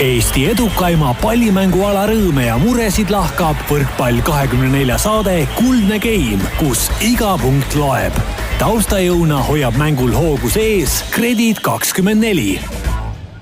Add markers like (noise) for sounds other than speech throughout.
Eesti edukaima pallimänguala rõõme ja muresid lahkab võrkpall kahekümne nelja saade Kuldne Game, kus iga punkt loeb. taustajõuna hoiab mängul hoogus ees Kredit24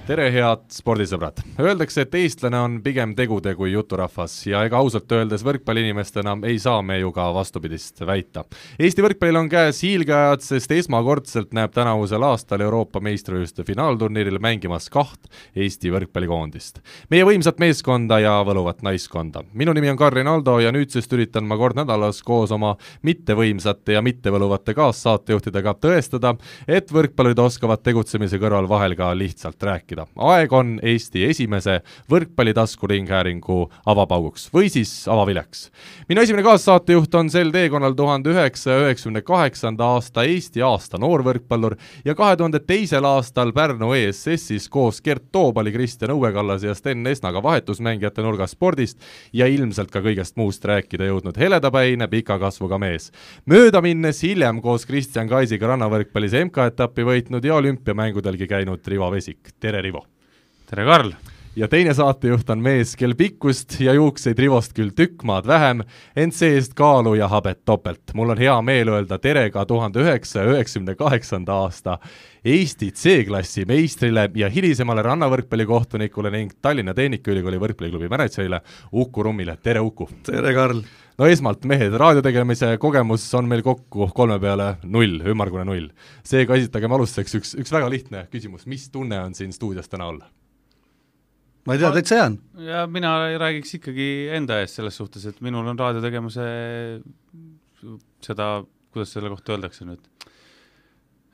tere, head spordisõbrad! Öeldakse, et eestlane on pigem tegude kui juturahvas ja ega ausalt öeldes võrkpalliinimestena ei saa me ju ka vastupidist väita. Eesti võrkpallil on käes hiilgeajad, sest esmakordselt näeb tänavusel aastal Euroopa meistrivõistluste finaalturniiril mängimas kaht Eesti võrkpallikoondist. meie võimsat meeskonda ja võluvat naiskonda. minu nimi on Karin Aldo ja nüüdsest üritan ma kord nädalas koos oma mittevõimsate ja mittevõluvate kaassaatejuhtidega tõestada, et võrkpallurid oskavad tegutsemise kõrval vahel ka lihtsalt rääkida mängida. aeg on Eesti esimese võrkpallitaskuringhäälingu avapauguks või siis avaviljaks. minu esimene kaassaatejuht on sel teekonnal tuhande üheksasaja üheksakümne kaheksanda aasta Eesti aasta noorvõrkpallur ja kahe tuhande teisel aastal Pärnu ESS-is koos Gert Toobali, Kristjan Õuekallase ja Sten Esnaga vahetusmängijate nurgas spordist ja ilmselt ka kõigest muust rääkida jõudnud heledapäine pika kasvuga mees. mööda minnes hiljem koos Kristjan Kaisiga rannavõrkpallis MK-etappi võitnud ja olümpiamängudelgi käinud Rivo Vesik, tere Rivo! Rivo. tere, Karl! ja teine saatejuht on mees, kel pikkust ja juukseid Rivost küll tükk maad vähem, ent see-eest kaalu ja habet topelt. mul on hea meel öelda tere ka tuhande üheksasaja üheksakümne kaheksanda aasta Eesti C-klassi meistrile ja hilisemale rannavõrkpallikohtunikule ning Tallinna Tehnikaülikooli võrkpalliklubi mänedžerile Uku Rummile, tere Uku! tere, Karl! no esmalt, mehed, raadiotegemise kogemus on meil kokku kolme peale null, ümmargune null. seega esitagem alustuseks üks, üks väga lihtne küsimus, mis tunne on siin stuudios täna olla? ma ei tea, täitsa hea on. ja mina räägiks ikkagi enda eest selles suhtes, et minul on raadiotegemise seda, kuidas selle kohta öeldakse nüüd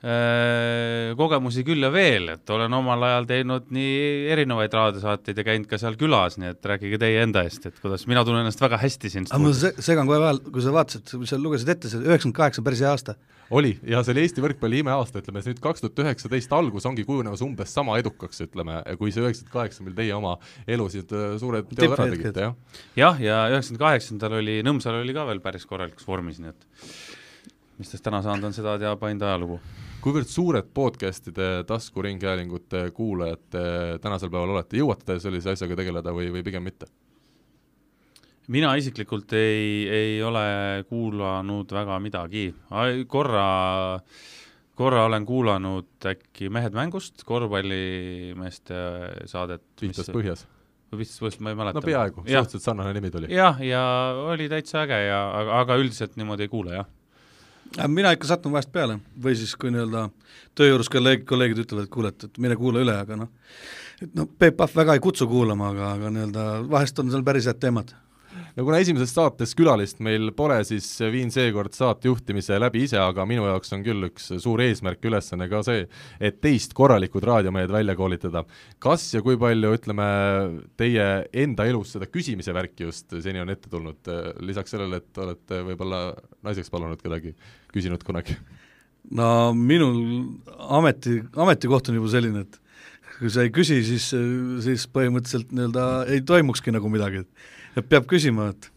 Äh, kogemusi küll ja veel, et olen omal ajal teinud nii erinevaid raadiosaateid ja käinud ka seal külas, nii et rääkige teie enda eest, et kuidas, mina tunnen ennast väga hästi siin aga ma segan kohe vahel, kui sa vaatasid, sa lugesid ette, see üheksakümmend kaheksa on päris hea aasta. oli, ja see oli Eesti võrkpalli imeaasta, ütleme, see nüüd kaks tuhat üheksateist algus ongi kujunemas umbes sama edukaks, ütleme, kui see üheksakümmend kaheksa, mil teie oma elusid äh, suured teod ära tegite, jah? jah, ja üheksakümne kaheksandal oli, Nõmsal oli ka veel päris korralikus vormis, nii et mis tast täna saanud on, seda teab ainult ajalugu kuivõrd suured podcast'ide taskuringhäälingute kuulajad tänasel päeval olete, jõuate te sellise asjaga tegeleda või, või pigem mitte? mina isiklikult ei, ei ole kuulanud väga midagi, korra, korra olen kuulanud äkki Mehed mängust, korvpallimeeste saadet. pihtas põhjas? või pihtas põhjas, ma ei mäleta. no peaaegu, suhteliselt sarnane nimi tuli. jah, ja oli täitsa äge ja, aga, aga üldiselt niimoodi ei kuule, jah mina ikka satun vahest peale või siis, kui nii-öelda töö juures kolleeg, kolleegid ütlevad, et kuule, et, et mine kuula üle, aga noh, et noh, Peep Pahv väga ei kutsu kuulama, aga, aga nii-öelda vahest on seal päris head teemad ja kuna esimeses saates külalist meil pole, siis viin seekord saate juhtimise läbi ise, aga minu jaoks on küll üks suur eesmärk, ülesanne ka see, et teist korralikud raadiomehed välja koolitada. kas ja kui palju, ütleme, teie enda elus seda küsimise värki just seni on ette tulnud, lisaks sellele, et olete võib-olla naiseks palunud kedagi, küsinud kunagi? no minul ameti, ametikoht on juba selline, et kui sa ei küsi, siis, siis põhimõtteliselt nii-öelda ei toimukski nagu midagi, et et peab küsima, et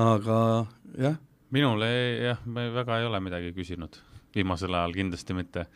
aga jah. minul ei, jah, me väga ei ole midagi küsinud, viimasel ajal kindlasti mitte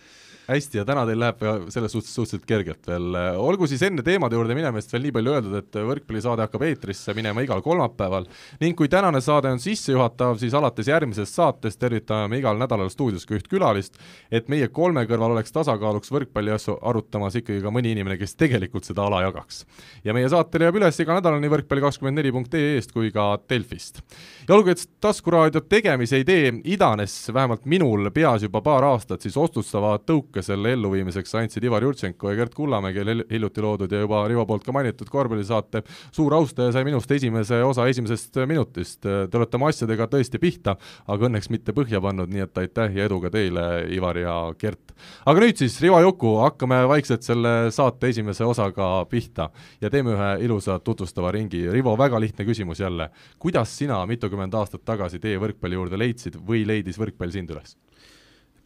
hästi ja täna teil läheb selles suhtes suhteliselt kergelt veel, olgu siis enne teemade juurde minemist veel nii palju öeldud, et võrkpallisaade hakkab eetrisse minema igal kolmapäeval ning kui tänane saade on sissejuhatav, siis alates järgmisest saatest tervitame me igal nädalal stuudios ka üht külalist, et meie kolme kõrval oleks tasakaaluks võrkpalliasju arutamas ikkagi ka mõni inimene, kes tegelikult seda ala jagaks. ja meie saate leiab üles iga nädal nii võrkpalli24.ee-st kui ka Delfist. ja olgu, et taskuraadio tegemise idee idanes vähemalt minul peas juba paar aastat, siis otsustava tõuke natuke selle elluviimiseks andsid Ivar Jurtšenko ja Gert Kullamäe, kel hiljuti loodud ja juba Rivo poolt ka mainitud korvpallisaate suur austaja sai minust esimese osa esimesest minutist. Te olete oma asjadega tõesti pihta, aga õnneks mitte põhja pannud, nii et aitäh ja edu ka teile, Ivar ja Gert. aga nüüd siis, Rivo Juku, hakkame vaikselt selle saate esimese osaga pihta ja teeme ühe ilusa tutvustava ringi. Rivo, väga lihtne küsimus jälle. kuidas sina mitukümmend aastat tagasi tee võrkpalli juurde leidsid või leidis võrkpall sind üles?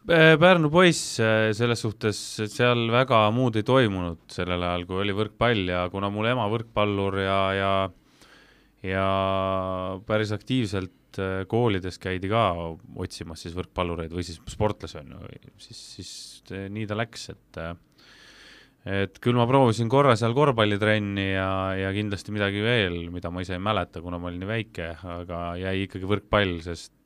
Äh, Pärnu poiss äh, selles suhtes, et seal väga muud ei toimunud sellel ajal, kui oli võrkpall ja kuna mul ema võrkpallur ja, ja ja päris aktiivselt äh, koolides käidi ka otsimas siis võrkpallureid või siis sportlasi on ju, siis, siis nii ta läks, et et küll ma proovisin korra seal korvpallitrenni ja, ja kindlasti midagi veel, mida ma ise ei mäleta, kuna ma olin nii väike, aga jäi ikkagi võrkpall, sest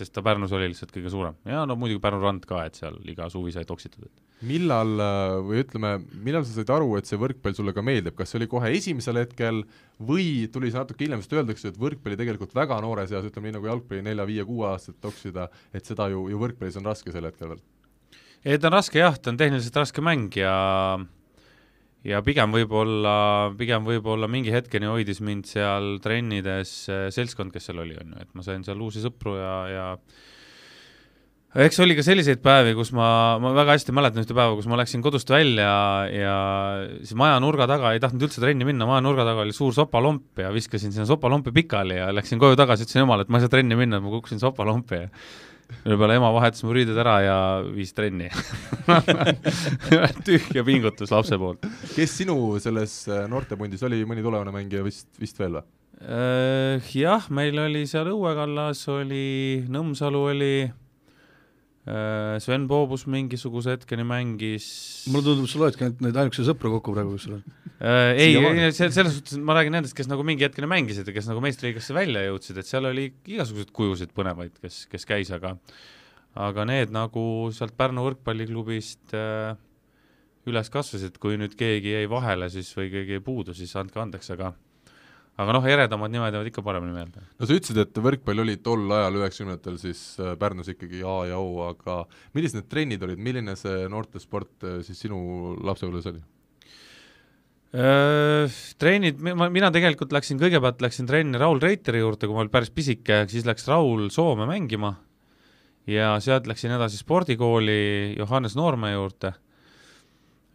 sest ta Pärnus oli lihtsalt kõige suurem ja no muidugi Pärnu rand ka, et seal iga suvi sai toksitud. millal äh, või ütleme, millal sa said aru, et see võrkpall sulle ka meeldib, kas see oli kohe esimesel hetkel või tuli see natuke hiljem, sest öeldakse, et võrkpalli tegelikult väga noores eas, ütleme nii nagu jalgpalli nelja-viie-kuueaastaselt toksida, et seda ju, ju võrkpallis on raske sel hetkel veel? ei, ta on raske jah, ta on tehniliselt raske mäng ja ja pigem võib-olla, pigem võib-olla mingi hetkeni hoidis mind seal trennides eh, seltskond, kes seal oli, on ju, et ma sain seal uusi sõpru ja, ja eks oli ka selliseid päevi, kus ma, ma väga hästi mäletan ühte päeva, kus ma läksin kodust välja ja siis maja nurga taga ei tahtnud üldse trenni minna, maja nurga taga oli suur sopalomp ja viskasin sinna sopalompi pikali ja läksin koju tagasi, ütlesin jumala, et ma ei saa trenni minna, ma kukkusin sopalompi ja võib-olla ema vahetas mu riided ära ja viis trenni (laughs) tühja pingutus lapse poolt. kes sinu selles äh, noortepundis oli, mõni tulevane mängija vist, vist veel või? Äh, jah, meil oli seal Õue kallas, oli Nõmsalu oli Äh, Sven Poobus mingisuguse hetkeni mängis. mulle tundub, sa loedki ainult neid ainukese sõpru kokku praegu, kes sul on. ei, selles suhtes ma räägin nendest, kes nagu mingi hetkeni mängisid ja kes nagu meistriliigasse välja jõudsid, et seal oli igasuguseid kujusid põnevaid, kes, kes käis, aga aga need nagu sealt Pärnu võrkpalliklubist äh, üles kasvasid, kui nüüd keegi jäi vahele siis või keegi jäi puudu, siis andke andeks, aga aga noh, eredamad nimed jäävad ikka paremini meelde. no sa ütlesid, et võrkpall oli tol ajal, üheksakümnendatel siis äh, Pärnus ikkagi A ja O, aga millised need trennid olid, milline see noortesport äh, siis sinu lapsepõlves oli? Äh, trennid, ma, mina tegelikult läksin, kõigepealt läksin trenni Raul Reiteri juurde, kui ma olin päris pisike, siis läks Raul Soome mängima ja sealt läksin edasi spordikooli Johannes Noorme juurde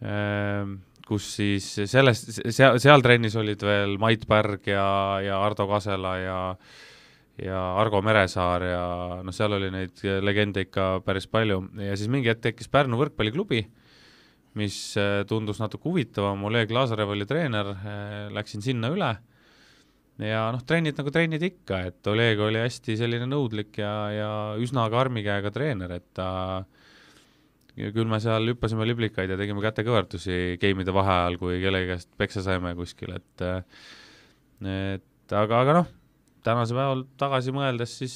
ehm kus siis selles, seal, seal trennis olid veel Mait Pärg ja, ja Ardo Kasela ja ja Argo Meresaar ja noh, seal oli neid legende ikka päris palju ja siis mingi hetk tekkis Pärnu võrkpalliklubi, mis äh, tundus natuke huvitavam, Oleg Lazarev oli treener, äh, läksin sinna üle ja noh, trennid nagu trennid ikka, et Oleg oli hästi selline nõudlik ja, ja üsna karmi käega treener, et ta äh, ja küll me seal hüppasime liblikaid ja tegime kätekõverdusi game'ide vaheajal, kui kellegi käest peksa saime kuskil, et et aga, aga noh, tänase päeval tagasi mõeldes, siis,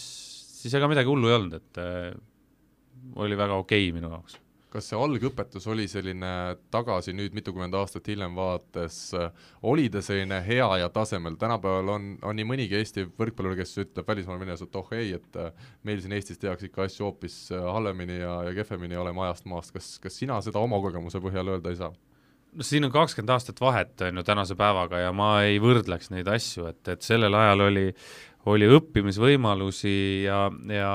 siis ega midagi hullu ei olnud, et oli väga okei okay minu jaoks kas see algõpetus oli selline tagasi nüüd mitukümmend aastat hiljem vaates, oli ta selline hea ja tasemel, tänapäeval on, on nii mõnigi Eesti võrkpallur, kes ütleb välismaal minnes, et oh ei, et äh, meil siin Eestis tehakse ikka asju hoopis äh, halvemini ja, ja kehvemini ja oleme ajast maast, kas, kas sina seda oma kogemuse põhjal öelda ei saa? no siin on kakskümmend aastat vahet, on ju, tänase päevaga ja ma ei võrdleks neid asju, et, et sellel ajal oli, oli õppimisvõimalusi ja, ja,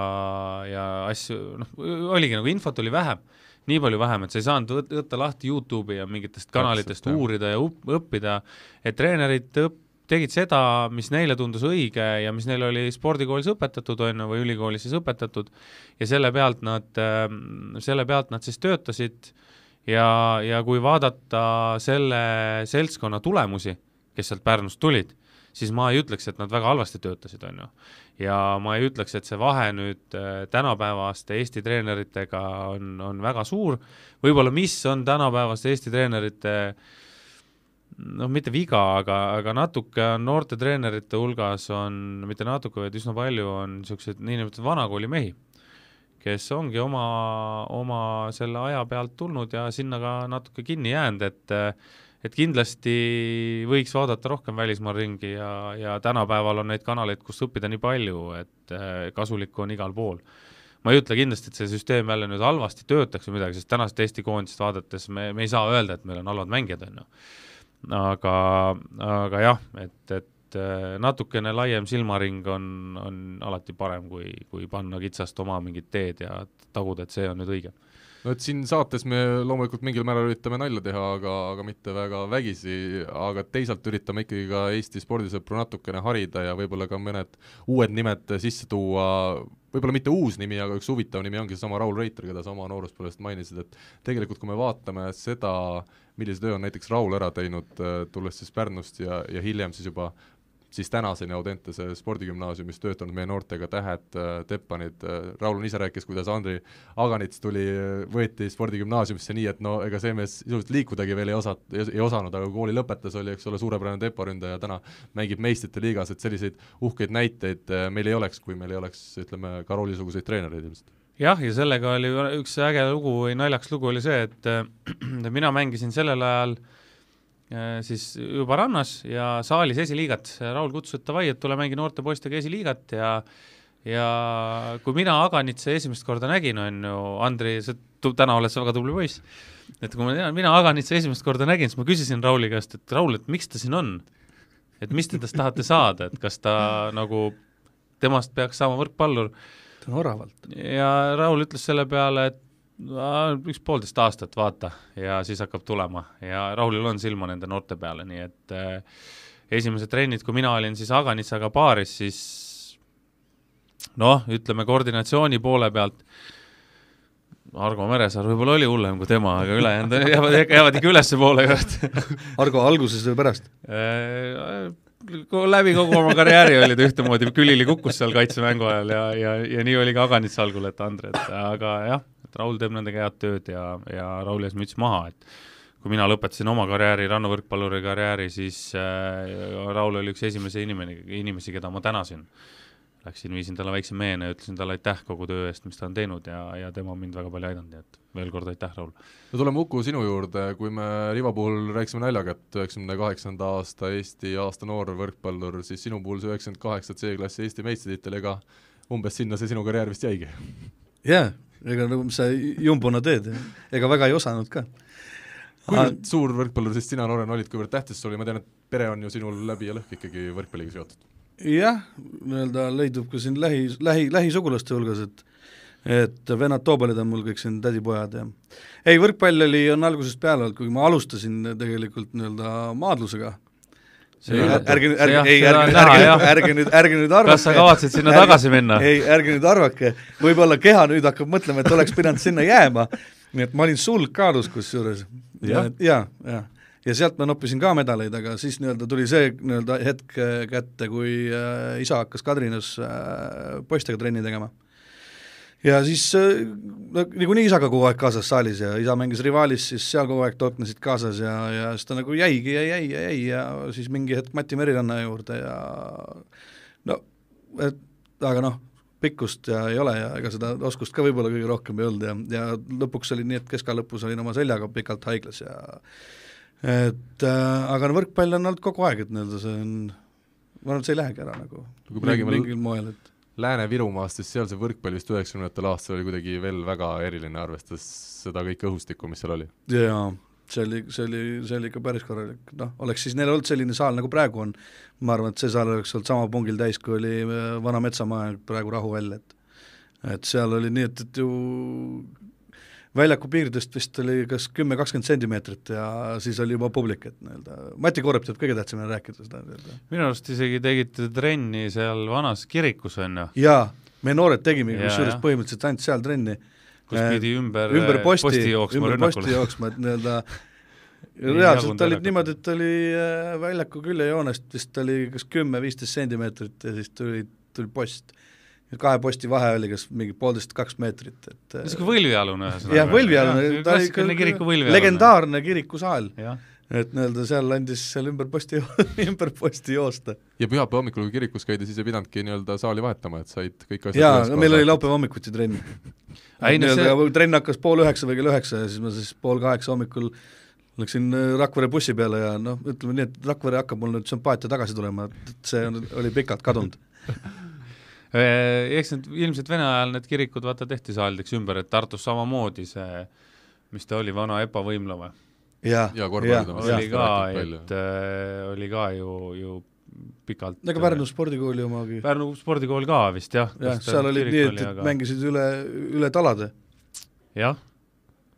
ja asju, noh, oligi nagu infot oli vähem nii palju vähem, et sa ei saanud võtta lahti Youtube'i ja mingitest kanalitest Absolut, uurida ja õppida, et treenerid õpp-, tegid seda, mis neile tundus õige ja mis neil oli spordikoolis õpetatud, on ju, või ülikoolis siis õpetatud, ja selle pealt nad, ähm, selle pealt nad siis töötasid ja, ja kui vaadata selle seltskonna tulemusi, kes sealt Pärnust tulid siis ma ei ütleks, et nad väga halvasti töötasid, on ju. ja ma ei ütleks, et see vahe nüüd äh, tänapäevaste Eesti treeneritega on, on väga suur, võib-olla mis on tänapäevaste Eesti treenerite noh, mitte viga, aga, aga natuke on noorte treenerite hulgas on, mitte natuke, vaid üsna palju on niisuguseid niinimetatud vanakooli mehi, kes ongi oma, oma selle aja pealt tulnud ja sinna ka natuke kinni jäänud, et äh, et kindlasti võiks vaadata rohkem välismaal ringi ja, ja tänapäeval on neid kanaleid, kus õppida nii palju, et äh, kasulikku on igal pool. ma ei ütle kindlasti, et see süsteem jälle nüüd halvasti töötaks või midagi, sest tänast Eesti koondist vaadates me, me ei saa öelda, et meil on halvad mängijad, on ju. aga, aga jah, et, et äh, natukene laiem silmaring on, on alati parem, kui, kui panna kitsast oma mingit teed ja taguda, et see on nüüd õige no et siin saates me loomulikult mingil määral üritame nalja teha, aga, aga mitte väga vägisi, aga teisalt üritame ikkagi ka Eesti spordisõpru natukene harida ja võib-olla ka mõned uued nimed sisse tuua, võib-olla mitte uus nimi, aga üks huvitav nimi ongi seesama Raul Reiter, keda sa oma nooruspõlvest mainisid, et tegelikult kui me vaatame seda, millise töö on näiteks Raul ära teinud, tulles siis Pärnust ja, ja hiljem siis juba siis tänaseni Audentese spordigümnaasiumis töötanud meie noortega tähed, äh, teppanid, äh, Raul on ise rääkis, kuidas Andri Aganits tuli, äh, võeti spordigümnaasiumisse nii, et no ega see mees sisuliselt liikudagi veel ei osa, ei osanud, aga kooli lõpetas, oli eks ole, suurepärane teparündaja, täna mängib meistrite liigas, et selliseid uhkeid näiteid meil ei oleks, kui meil ei oleks, ütleme, Karoli-suguseid treenereid ilmselt jah, ja sellega oli üks äge lugu või naljakas lugu oli see, et (clears throat) mina mängisin sellel ajal äh, Äh, siis juba rannas ja saalis esiliigat, Raul kutsus, et davai, et tule mängi noorte poistega esiliigat ja ja kui mina Aganitsa esimest korda nägin, on ju, Andri, sa täna oled sa väga tubli poiss, et kui ma, mina Aganitsa esimest korda nägin, siis ma küsisin Rauli käest, et Raul, et miks ta siin on? et mis te tast tahate saada, et kas ta nagu, temast peaks saama võrkpallur? ta on oravalt. ja Raul ütles selle peale, et üks poolteist aastat vaata ja siis hakkab tulema ja Rahulil on silma nende noorte peale, nii et äh, esimesed trennid, kui mina olin siis Aganitsaga paaris, siis noh, ütleme koordinatsiooni poole pealt Argo Meresaar võib-olla oli hullem kui tema, aga ülejäänud (laughs) jäävad, jäävad ikka ülespoole juht (laughs) Argo alguses või pärast eh, läbi kogu oma karjääri oli ta ühtemoodi, külili kukkus seal kaitsemängu ajal ja, ja, ja nii oli ka Aganits algul, et Andre, et aga jah et Raul teeb nendega head tööd ja, ja Rauli ees müts maha, et kui mina lõpetasin oma karjääri, rannavõrkpalluri karjääri, siis äh, Raul oli üks esimesi inimene, inimesi, keda ma tänasin. Läksin, viisin talle väikse meene, ütlesin talle aitäh kogu töö eest, mis ta on teinud ja, ja tema on mind väga palju aidanud, nii et veel kord aitäh, Raul. no tuleme Uku sinu juurde, kui me Rivo puhul rääkisime naljaga, et üheksakümne kaheksanda aasta Eesti aasta noor võrkpallur, siis sinu puhul see üheksakümmend kaheksa C-klassi Eesti meistritiitel, ega umbes sinna see sinu karjäär vist jäigi? jah yeah., ega nagu, mis sa jumbona teed, ega väga ei osanud ka. kuivõrd Aga... suur võrkpallur siis sina, Loren, olid, kuivõrd tähtis see oli, ma tean, et pere on ju sinul läbi ja lõhki ikkagi võrkpalliga seotud? jah, nii-öelda leidub ka siin lähi, lähi, lähisugulaste hulgas, et et vennad Toobalid on mul kõik siin tädipojad ja ei, võrkpall oli, on algusest peale olnud, kuigi ma alustasin tegelikult nii-öelda maadlusega ärge, ärge, ei, ärge, ärge, ärge nüüd, ärge nüüd arvake. kas sa kavatsed sinna ärge, tagasi minna? ei, ärge nüüd arvake, võib-olla keha nüüd hakkab mõtlema, et oleks pidanud sinna jääma. nii et ma olin sulgkaalus kusjuures ja, ja, ja, ja sealt ma noppisin ka medaleid, aga siis nii-öelda tuli see nii-öelda hetk kätte, kui äh, isa hakkas Kadrinus äh, poistega trenni tegema ja siis äh, no niikuinii isaga kogu aeg kaasas saalis ja isa mängis rivaalis, siis seal kogu aeg tolknesid kaasas ja, ja siis ta nagu jäigi ja jäi ja jäi ja siis mingi hetk Mati Meriranna juurde ja no et aga noh, pikkust ja ei ole ja ega seda oskust ka võib-olla kõige rohkem ei olnud ja, ja lõpuks oli nii, et keska lõpus olin oma seljaga pikalt haiglas ja et äh, aga no võrkpall on olnud kogu aeg, et nii-öelda see on, ma arvan, et see ei lähegi ära nagu mingil, mingil moel, et Lääne-Virumaast, sest seal see võrkpall vist üheksakümnendatel aastatel oli kuidagi veel väga eriline, arvestades seda kõike õhustikku, mis seal oli. jaa, see oli, see oli, see oli ikka päris korralik, noh, oleks siis neil olnud selline saal, nagu praegu on, ma arvan, et see saal oleks olnud sama pungil täis, kui oli äh, Vana Metsamaa praegu Rahuväll, et et seal oli nii, et, et ju väljaku piiridest vist oli kas kümme, kakskümmend sentimeetrit ja siis oli juba publik, et nii-öelda, Mati Koorep teab kõige tähtsamini rääkida seda nii-öelda. minu arust isegi tegite trenni seal vanas kirikus, on ju? jaa, me noored tegime kusjuures põhimõtteliselt ainult seal trenni. kus äh, pidi ümber, äh, ümber posti, posti jooksma ümber rünnakul. posti jooksma, et nii-öelda (laughs) reaalselt olid niimoodi, et oli äh, väljaku küljejoonest vist oli kas kümme-viisteist sentimeetrit ja siis tuli, tuli post kahe posti vahe oli kas mingi poolteist, kaks meetrit, et niisugune võlvialune ühesõnaga. jah, võlvialune, ta oli ikka kiriku võlvialune. legendaarne kirikusaal. et nii-öelda seal andis seal ümber posti (laughs) ümber posti joosta. ja pühapäeva hommikul, kui kirikus käidi, siis ei pidanudki nii-öelda saali vahetama, et said kõik asjad jaa, no meil oli laupäeva hommikuti trenn. nii-öelda see... trenn hakkas pool üheksa või kell üheksa ja siis ma siis pool kaheksa hommikul Läksin äh, Rakvere bussi peale ja noh, ütleme nii, et Rakvere hakkab mul nüüd sümpaatia tagasi tulema, et see on, oli pikalt kadunud (laughs) Äh, eks need ilmselt Vene ajal need kirikud vaata tehti saaldeks ümber, et Tartus samamoodi see, mis ta oli, vana EPA võimla või? ja, ja, ja, oli ka, et äh, oli ka ju, ju pikalt. no aga äh, Pärnu spordikooli omagi. Pärnu spordikool ka vist jah. jah, äh, seal olid nii, et, et aga... mängisid üle, üle talade. jah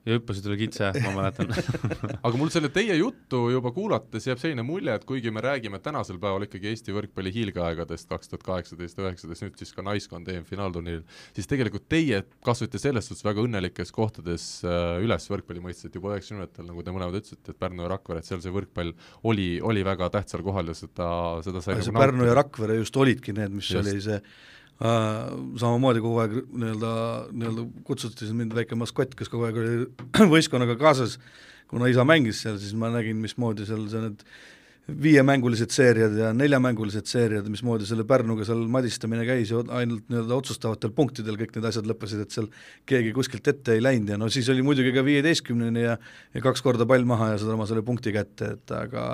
ja hüppasid üle kitse, ma mäletan (laughs) aga mul selle teie juttu juba kuulates jääb selline mulje, et kuigi me räägime tänasel päeval ikkagi Eesti võrkpalli hiilgeaegadest kaks tuhat kaheksateist, üheksateist, nüüd siis ka naiskond EM-finaalturniiril, siis tegelikult teie kasvate selles suhtes väga õnnelikes kohtades äh, üles võrkpalli mõistes, et juba üheksakümnendatel, nagu te mõlemad ütlesite, et Pärnu ja Rakvere, et seal see võrkpall oli, oli väga tähtsal kohal ja seda, seda sai aga nagu see Pärnu ja Rakvere just olidki need, mis just. oli see Äh, samamoodi kogu aeg nii-öelda, nii-öelda kutsuti mind väike maskott, kes kogu aeg oli (clears throat) võistkonnaga kaasas, kuna isa mängis seal, siis ma nägin, mismoodi seal see need viiemängulised seeriad ja neljamängulised seeriad, mismoodi selle Pärnuga seal madistamine käis ja ainult nii-öelda otsustavatel punktidel kõik need asjad lõppesid, et seal keegi kuskilt ette ei läinud ja no siis oli muidugi ka viieteistkümneni ja ja kaks korda pall maha ja saame selle punkti kätte, et aga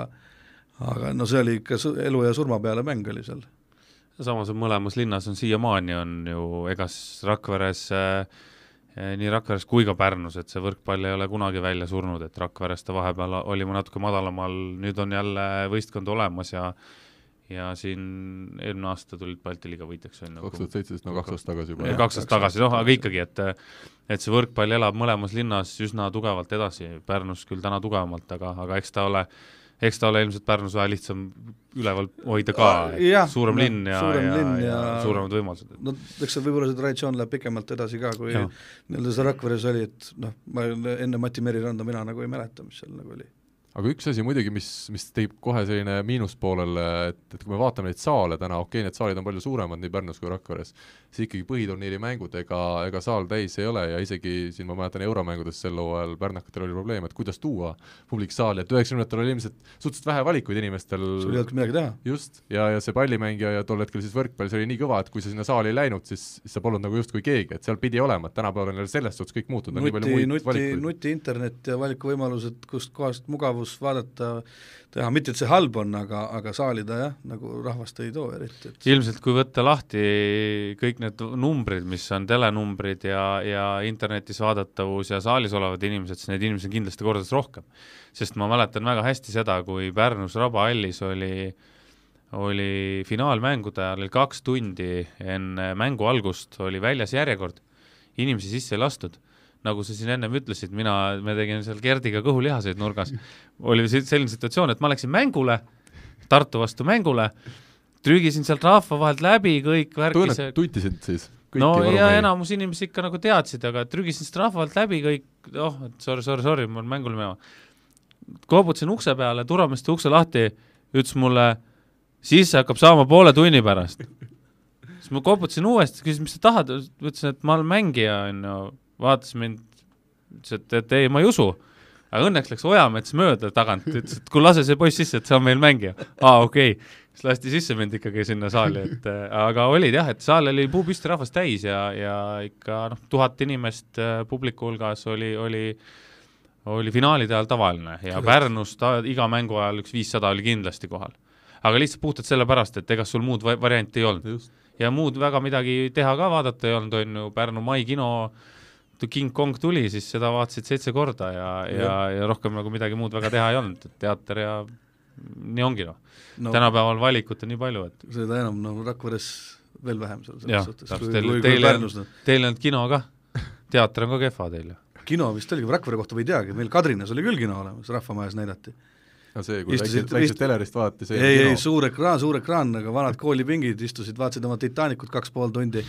aga no see oli ikka elu ja surma peale mäng oli seal samas on mõlemas linnas on siiamaani on ju, ega siis Rakveres äh, nii Rakveres kui ka Pärnus, et see võrkpall ei ole kunagi välja surnud, et Rakveres ta vahepeal oli ma natuke madalamal, nüüd on jälle võistkond olemas ja ja siin eelmine aasta tulid Balti liiga võitjaks on ju. kaks tuhat seitseteist, no kaks aastat tagasi juba. kaks aastat tagasi, noh, aga ikkagi, et et see võrkpall elab mõlemas linnas üsna tugevalt edasi, Pärnus küll täna tugevamalt, aga, aga eks ta ole äh, eks ta ole ilmselt Pärnus vähe lihtsam üleval hoida ka, ah, suurem no, linn ja, ja, ja, ja suuremad võimalused. no eks see võib-olla see traditsioon läheb pikemalt edasi ka, kui nii-öelda see Rakveres oli, et noh, ma enne Mati Meriranda mina nagu ei mäleta, mis seal nagu oli aga üks asi muidugi, mis, mis teeb kohe selline miinuspoolele, et, et kui me vaatame neid saale täna, okei okay,, need saalid on palju suuremad nii Pärnus kui Rakveres, siis ikkagi põhiturniiri mängud ega, ega saal täis ei ole ja isegi siin ma mäletan euromängudes sel hooajal pärnakatel oli probleem, et kuidas tuua publik saali, et üheksakümnendatel oli ilmselt suhteliselt vähe valikuid inimestel. sul ei olnudki midagi teha. just, ja, ja see pallimängija ja tol hetkel siis võrkpall, see oli nii kõva, et kui sa sinna saali ei läinud, siis, siis sa polnud nagu justkui keegi, et seal pidi olema, et tänapäeval on selles suhtes kõik muutunud, on nii palju muid nuti, valikuid. nuti, internet ja valikuvõimalused, kust kohast mugavus põnevust vaadata, teha, mitte et see halb on, aga, aga saali ta jah, nagu rahvast ei too eriti et.... ilmselt kui võtta lahti kõik need numbrid, mis on telenumbrid ja, ja internetis vaadatavus ja saalis olevad inimesed, siis neid inimesi on kindlasti kordades rohkem. sest ma mäletan väga hästi seda, kui Pärnus Rabahallis oli oli finaalmängude ajal kaks tundi enne mängu algust oli väljas järjekord, inimesi sisse ei lastud nagu sa siin ennem ütlesid, mina, me tegime seal Gerdiga kõhulihaseid nurgas, oli selline situatsioon, et ma läksin mängule, Tartu vastu mängule, trügisin sealt rahva vahelt läbi kõik värkis. tutisid siis? no ja enamus inimesi ikka nagu teadsid, aga trügisin sealt rahva vahelt läbi kõik, oh, sorry, sorry, sorry, ma pean mängule minema. koobutasin ukse peale, turvamees tõi ukse lahti, ütles mulle, sisse hakkab saama poole tunni pärast. siis ma koputasin uuesti, küsis, mis sa tahad, ütlesin, et ma olen mängija, onju vaatas mind, ütles, et, et ei, ma ei usu. aga õnneks läks Ojamets mööda tagant, ütles, et kuule, lase see poiss sisse, et see on meil mängija. aa, okei okay., siis lasti sisse mind ikkagi sinna saali, et äh, aga olid jah, et saal oli puupüsti rahvast täis ja, ja ikka noh, tuhat inimest äh, publiku hulgas oli, oli oli finaalide ajal tavaline ja Pärnus ta iga mängu ajal üks viissada oli kindlasti kohal. aga lihtsalt puhtalt sellepärast, et ega sul muud varianti ei olnud. ja muud väga midagi teha ka vaadata ei olnud, on ju, Pärnu Mai kino äh, kui King Kong tuli, siis seda vaatasid seitse korda ja, ja, ja rohkem nagu midagi muud väga teha ei olnud, et teater ja nii ongi noh no, no. tänapäeval valikut on nii palju, et seda enam, no Rakveres veel vähem seal selles ja, suhtes, kui, kui teil, Pärnus. Noh. Teil ei olnud kino ka, teater on ka kehva teil ju. kino vist oligi, Rakvere kohta ma ei teagi, meil Kadrinas oli küll kino olemas, Rahvamajas näidati no see, kui istusid, väikselt, väikselt telerist vaadati, see ei, ei, suur ekraan, suur ekraan, aga vanad koolipingid istusid, vaatasid oma Titanicut kaks pool tundi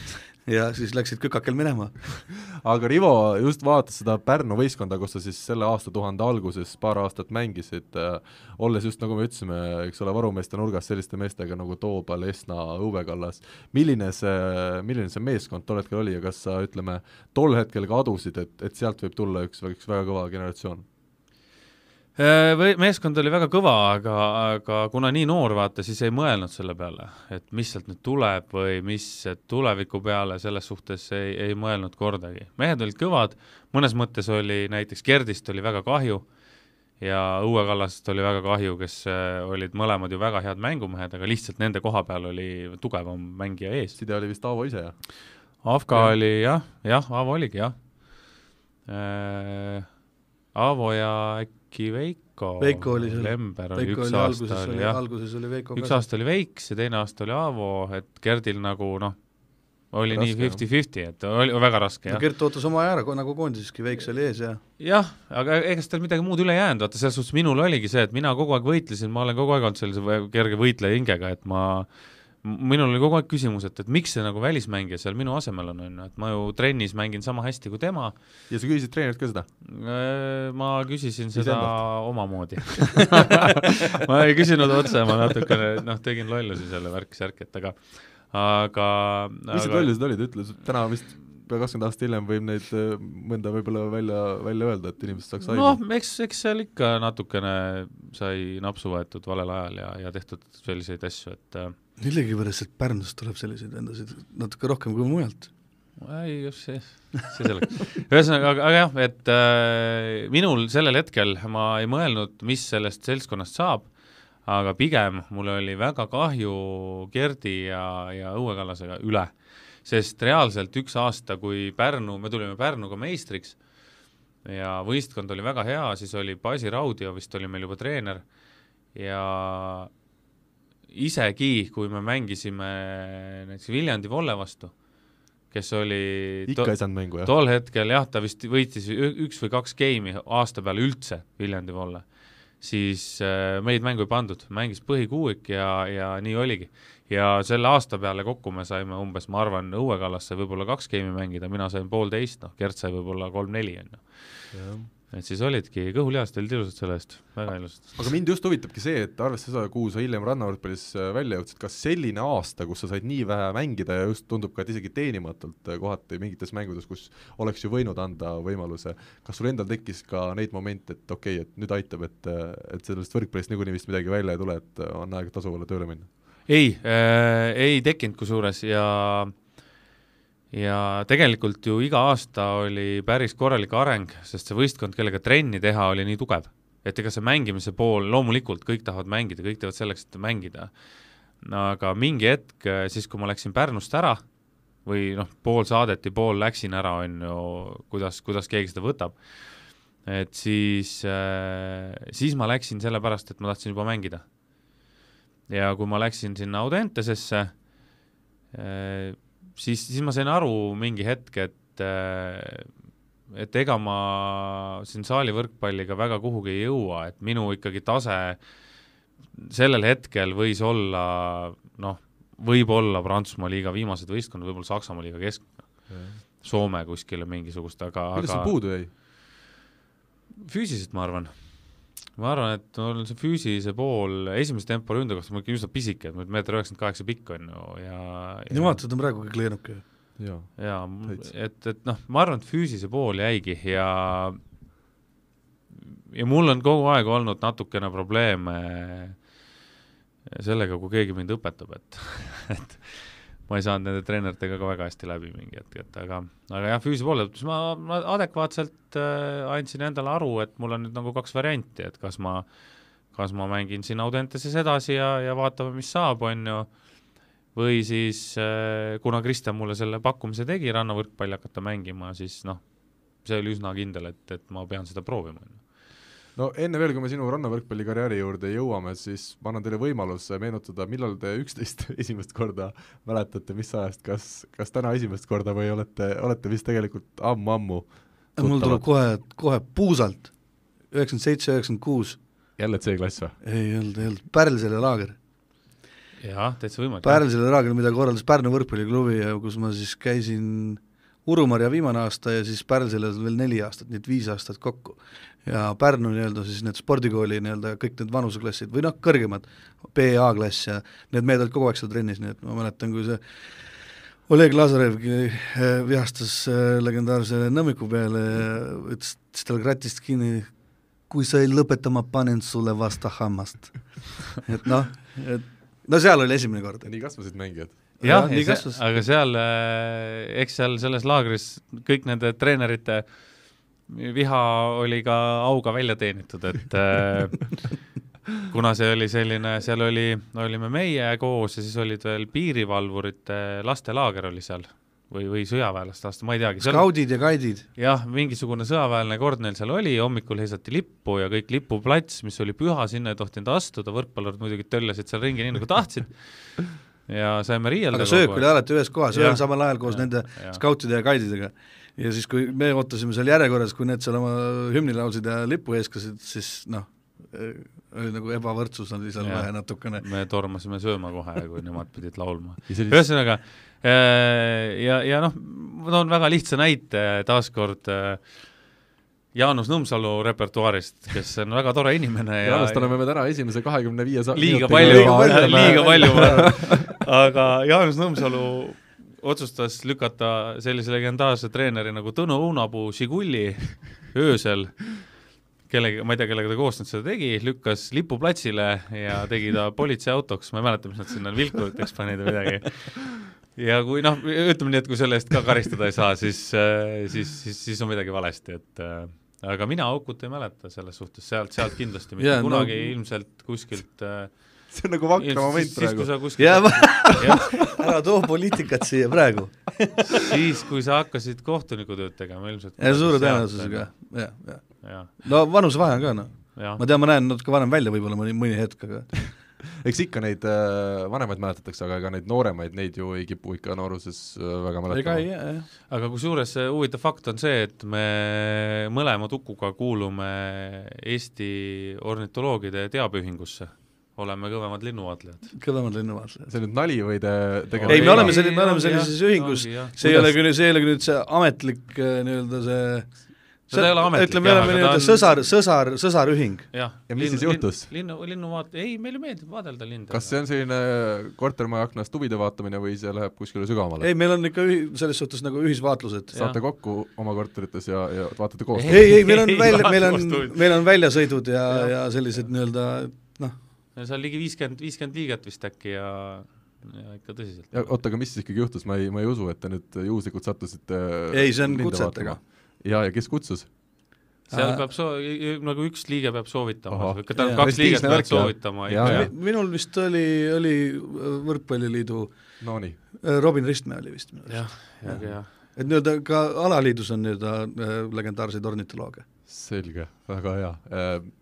ja siis läksid kükakel minema (laughs) aga Rivo just vaatas seda Pärnu võistkonda, kus sa siis selle aastatuhande alguses paar aastat mängisid äh,, olles just, nagu me ütlesime, eks ole, varumeeste nurgas selliste meestega nagu Toobal, Esna, Õue Kallas, milline see, milline see meeskond tol hetkel oli ja kas sa, ütleme, tol hetkel kadusid, et, et sealt võib tulla üks, üks väga kõva generatsioon? Äh, või meeskond oli väga kõva, aga, aga kuna nii noor, vaata, siis ei mõelnud selle peale, et mis sealt nüüd tuleb või mis tuleviku peale selles suhtes ei, ei mõelnud kordagi. mehed olid kõvad, mõnes mõttes oli näiteks Gerdist oli väga kahju ja Õue Kallast oli väga kahju, kes äh, olid mõlemad ju väga head mängumehed, aga lihtsalt nende koha peal oli tugevam mängija ees. side oli vist Aavo ise, jah? Afka ja. oli jah, jah, Aavo oligi jah äh,. Aavo ja äkki äkki Veiko, Veiko oli seal, Lember oli Veiko üks oli aasta oli jah, alguses oli Veiko üks aasta oli Veiks ja teine aasta oli Aavo, et Gerdil nagu noh, oli raske, nii fifty-fifty, et oli väga raske no,, jah. Gert ootas oma ära, nagu koondiseski, Veiks oli ees ja jah, aga e-, ega tal midagi muud üle ei jäänud, vaata selles suhtes minul oligi see, et mina kogu aeg võitlesin, ma olen kogu aeg olnud sellise kerge võitleja hingega, et ma äh, minul oli kogu aeg küsimus, et, et miks see nagu välismängija seal minu asemel on, on ju, et ma ju trennis mängin sama hästi kui tema. ja sa küsisid treenerilt ka seda? Äh, ma küsisin Mis seda endalt? omamoodi (laughs) ma ei küsinud otse, ma natukene noh, tegin lollusi selle värk-särk, et aga, aga mis need aga... lollused olid, ütle, täna vist pea kakskümmend aastat hiljem võib neid äh, mõnda võib-olla välja, välja öelda, et inimesed saaks aimata? noh, eks, eks seal ikka natukene sai napsu võetud valel ajal ja, ja tehtud selliseid asju, et äh, millegipärast, et Pärnust tuleb selliseid vendasid natuke rohkem kui mujalt. ei, just see, see selleks. ühesõnaga, aga jah, et äh, minul sellel hetkel ma ei mõelnud, mis sellest seltskonnast saab, aga pigem mul oli väga kahju Gerdi ja, ja Õue Kallasega üle. sest reaalselt üks aasta, kui Pärnu, me tulime Pärnuga meistriks ja võistkond oli väga hea, siis oli Basi Raudio vist oli meil juba treener ja isegi kui me mängisime näiteks Viljandi Volle vastu, kes oli ikka ei saanud mängu, jah? tol hetkel jah, ta vist võitis üks või kaks geimi aasta peale üldse, Viljandi Volle, siis äh, meid mängu ei pandud, mängis põhikuuik ja, ja nii oligi. ja selle aasta peale kokku me saime umbes, ma arvan, Õue Kallas sai võib-olla kaks geimi mängida, mina sain poolteist, noh, Kert sai võib-olla kolm-neli, on ju et siis olidki, kõhulihased olid ilusad selle eest, väga ilusad. aga mind just huvitabki see, et arvestades seda, kuhu sa hiljem rannavõrkpallis äh, välja jõudsid, kas selline aasta, kus sa said nii vähe mängida ja just tundub ka, et isegi teenimatult äh, kohati mingites mängudes, kus oleks ju võinud anda võimaluse, kas sul endal tekkis ka neid momente, et okei okay,, et nüüd aitab, et, äh, et sellest võrkpallist niikuinii vist midagi välja ei tule, et on aeg tasuvale tööle minna? ei äh,, ei tekkinud kusjuures ja äh, ja tegelikult ju iga aasta oli päris korralik areng, sest see võistkond, kellega trenni teha, oli nii tugev. et ega see mängimise pool, loomulikult kõik tahavad mängida, kõik teevad selleks, et mängida. no aga mingi hetk, eh, siis kui ma läksin Pärnust ära või noh, pool saadeti, pool läksin ära, on ju, kuidas, kuidas keegi seda võtab, et siis, eh, siis ma läksin sellepärast, et ma tahtsin juba mängida. ja kui ma läksin sinna Audentesesse, eh, siis, siis ma sain aru mingi hetk, et äh, et ega ma siin saalivõrkpalliga väga kuhugi ei jõua, et minu ikkagi tase sellel hetkel võis olla noh, võib-olla Prantsusmaa liiga viimased võistkond, võib-olla Saksamaa liiga keskmine, Soome kuskile mingisugust, aga millest aga... sul puudu jäi? füüsiliselt, ma arvan ma arvan, et mul see füüsilise pool, esimese tempo ründe kohta ma olen üsna pisike, et ma olen meeter üheksakümmend kaheksa pikk on ju ja, ja.... jumal, sa oled praegu ka kleenuke. ja, ja, et, et noh, ma arvan, et füüsilise pool jäigi ja ja mul on kogu aeg olnud natukene probleeme sellega, kui keegi mind õpetab, et, (laughs) et ma ei saanud nende treeneritega ka väga hästi läbi mingi hetk, et aga, aga jah, füüsilise poole pealt ma, ma adekvaatselt äh, andsin endale aru, et mul on nüüd nagu kaks varianti, et kas ma, kas ma mängin siin Audenteses edasi ja, ja vaatame, mis saab, on ju, või siis äh, kuna Kristjan mulle selle pakkumise tegi rannavõrkpalli hakata mängima, siis noh, see oli üsna kindel, et, et ma pean seda proovima, on ju no enne veel, kui me sinu rannavõrkpallikarjääri juurde jõuame, siis ma annan teile võimaluse meenutada, millal te üksteist (laughs) esimest korda mäletate, mis ajast, kas, kas täna esimest korda või olete, olete vist tegelikult ammu-ammu mul tuleb kohe, kohe puusalt, üheksakümmend seitse, üheksakümmend kuus. jälle C-klass või? ei olnud, ei olnud, Pärlsele laager. jah, täitsa võimalik. Pärlsele laager, mida korraldas Pärnu võrkpalliklubi ja kus ma siis käisin Urumarja viimane aasta ja siis Pärlseles veel neli aastat, nii et viis aastat kokku ja Pärnu nii-öelda siis need spordikooli nii-öelda kõik need vanuseklassid või noh, kõrgemad, BA klass ja need mehed olid kogu aeg seal trennis, nii et ma mäletan, kui see Oleg Lazarev eh, vihastas eh, legendaarse Nõmmiku peale ja ütles, siis tal kratist kinni, kui sa ei lõpeta, ma panen sulle vastu hammast. et noh, et no seal oli esimene kord. nii kasvasid mängijad? jah ja, ja, nii kasvas. aga seal, eh, eks seal selles laagris kõik nende treenerite äh, viha oli ka auga välja teenitud, et äh, kuna see oli selline, seal oli, olime meie koos ja siis olid veel piirivalvurite lastelaager oli seal või, või sõjaväelaste laste, ma ei teagi. skaudid ja kaidid. jah, mingisugune sõjaväeline kord neil seal oli, hommikul heisati lippu ja kõik lipuplats, mis oli püha, sinna ei tohtinud astuda, võrkpallurid muidugi töllasid seal ringi nii nagu tahtsid ja saime riielda. aga söök oli alati ühes kohas, ühel samal ajal koos ja, nende skautide ja kaididega ja siis, kui me ootasime seal järjekorras, kui need seal oma hümni laulsid ja lipu heeskasid, siis noh, oli nagu ebavõrdsus oli seal vähe natukene. me tormasime sööma kohe, kui nemad pidid laulma. (laughs) ühesõnaga, äh, ja, ja noh, ma toon väga lihtsa näite taaskord äh, Jaanus Nõmsalu repertuaarist, kes on väga tore inimene ja Jaanust anname me täna esimese kahekümne viie liiga palju, liiga (laughs) palju, aga Jaanus Nõmsalu otsustas lükata sellise legendaarse treeneri nagu Tõnu Õunapuu Žiguli öösel, kellega, ma ei tea, kellega ta koostööd seda tegi, lükkas lipuplatsile ja tegi ta politseiautoks, ma ei mäleta, mis nad sinna vilkuriteks panid või midagi. ja kui noh, ütleme nii, et kui selle eest ka karistada ei saa, siis, äh, siis, siis, siis on midagi valesti, et äh, aga mina aukut ei mäleta selles suhtes, sealt, sealt kindlasti mitte yeah, kunagi no. ilmselt kuskilt äh, (laughs) see on nagu vakra moment praegu. jaa, (laughs) ära too poliitikat siia praegu (laughs) siis, kui sa hakkasid kohtunikutööd tegema ilmselt. suure tõenäosusega, jah, jah ja.. no vanusevahe on ka, noh. ma tean, ma näen natuke vanem välja võib-olla mõni, mõni hetk, aga eks ikka neid äh, vanemaid mäletatakse, aga ega neid nooremaid, neid ju ei kipu ikka nooruses äh, väga mäletama. aga kusjuures huvitav fakt on see, et me mõlema Tukuga kuulume Eesti ornitoloogide teabeühingusse oleme kõvemad linnuvaatlejad. kõvemad linnuvaatlejad, see on nüüd nali või te tegelikult ei, me oleme selline, me oleme sellises jah, ühingus, see ei ole küll, see ei ole küll nüüd see ametlik äh, nii-öelda see seda ei ole ametlik ütleme, me oleme nii-öelda sõsar, sõsar, sõsarühing. ja mis linn, siis juhtus linn,? linnu, linnuvaat-, ei, meile meeldib vaadelda linde. kas see on selline kortermaja aknast tubide vaatamine või see läheb kuskile sügavamale? ei, meil on ikka ühi-, selles suhtes nagu ühisvaatlused. saate kokku oma korterites ja, ja vaatate koos? ei, ei, meil on välja, meil on, meil on väljasõidud ja, ja, ja sellised nii-öelda seal ligi viiskümmend, viiskümmend liiget vist äkki ja ja ikka tõsiselt. oota, aga mis siis ikkagi juhtus, ma ei, ma ei usu, et te nüüd juhuslikult sattusite ei, see on kutsetega. jaa, ja kes kutsus? seal äh, peab soo-, nagu üks liige peab soovitama, tähendab kaks liiget peavad soovitama. minul vist oli, oli Võrkpalliliidu no, nii. Äh, Robin Ristmäe oli vist minu arust. jah, jah, jah. et nii-öelda ka alaliidus on nii-öelda äh, legendaarseid ornitolooge. selge, väga hea.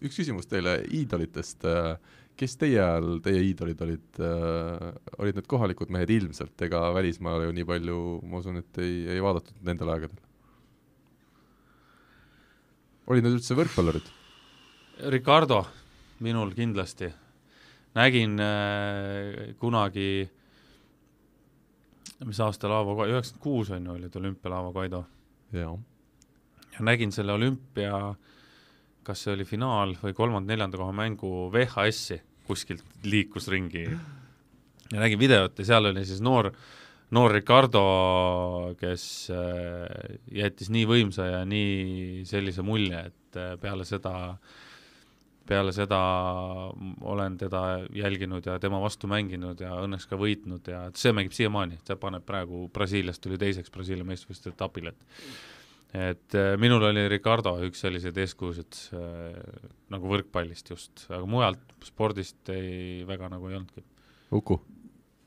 üks küsimus teile iidolitest äh, kes teie ajal, teie iidolid olid äh,, olid need kohalikud mehed ilmselt, ega välismaale ju nii palju, ma usun, et ei, ei vaadatud nendel aegadel? olid need üldse võrkpallurid? Ricardo, minul kindlasti. nägin äh, kunagi, mis aasta Laavo, üheksakümmend kuus on ju, olid olümpialaava Kaido. jaa. ja nägin selle olümpia äh, kas see oli finaal või kolmanda-neljanda koha mängu VHS-i kuskilt liikus ringi. ja nägin videot ja seal oli siis noor, noor Ricardo, kes äh, jättis nii võimsa ja nii sellise mulje, et äh, peale seda peale seda olen teda jälginud ja tema vastu mänginud ja õnneks ka võitnud ja see mängib siiamaani, ta paneb praegu, Brasiilias tuli teiseks Brasiilia meistrivõistluste etapil, et et äh, minul oli Ricardo üks selliseid eeskujusid äh, nagu võrkpallist just, aga mujalt spordist ei, väga nagu ei olnudki. Uku?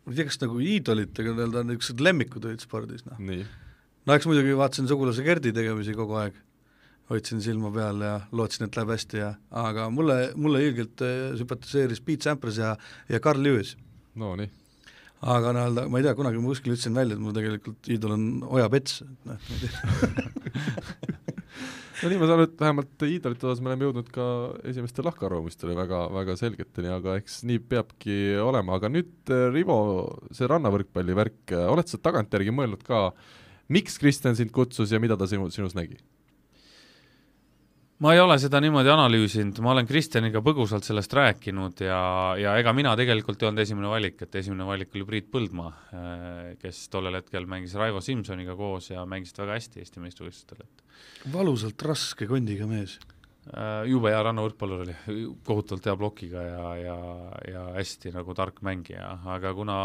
ma ei tea, kas nagu iidolitega nii-öelda niisugused lemmikud olid spordis, noh. no eks muidugi vaatasin sugulase Gerdi tegemisi kogu aeg, hoidsin silma peal ja lootsin, et läheb hästi ja aga mulle, mulle ilgelt äh, sümpatiseeris Pete Sampras ja, ja Carl Lewis. no nii aga nii-öelda ma ei tea, kunagi ma kuskil ütlesin välja, et mul tegelikult iidol on Oja Pets, et noh, ma ei tea (laughs) no nii, ma saan aru, et vähemalt iidolite osas me oleme jõudnud ka esimeste lahkarvamustele väga, väga selgeteni, aga eks nii peabki olema, aga nüüd eh, Rivo, see rannavõrkpalli värk, eh, oled sa tagantjärgi mõelnud ka, miks Kristjan sind kutsus ja mida ta sinu, sinus nägi? ma ei ole seda niimoodi analüüsinud, ma olen Kristjaniga põgusalt sellest rääkinud ja, ja ega mina tegelikult ei olnud esimene valik, et esimene valik oli Priit Põldmaa, äh, kes tollel hetkel mängis Raivo Simsoniga koos ja mängisid väga hästi Eesti meistrivõistlustel, et valusalt raske kondiga mees. Äh, jube hea rannavõrkpallur oli, kohutavalt hea plokiga ja, ja, ja hästi nagu tark mängija, aga kuna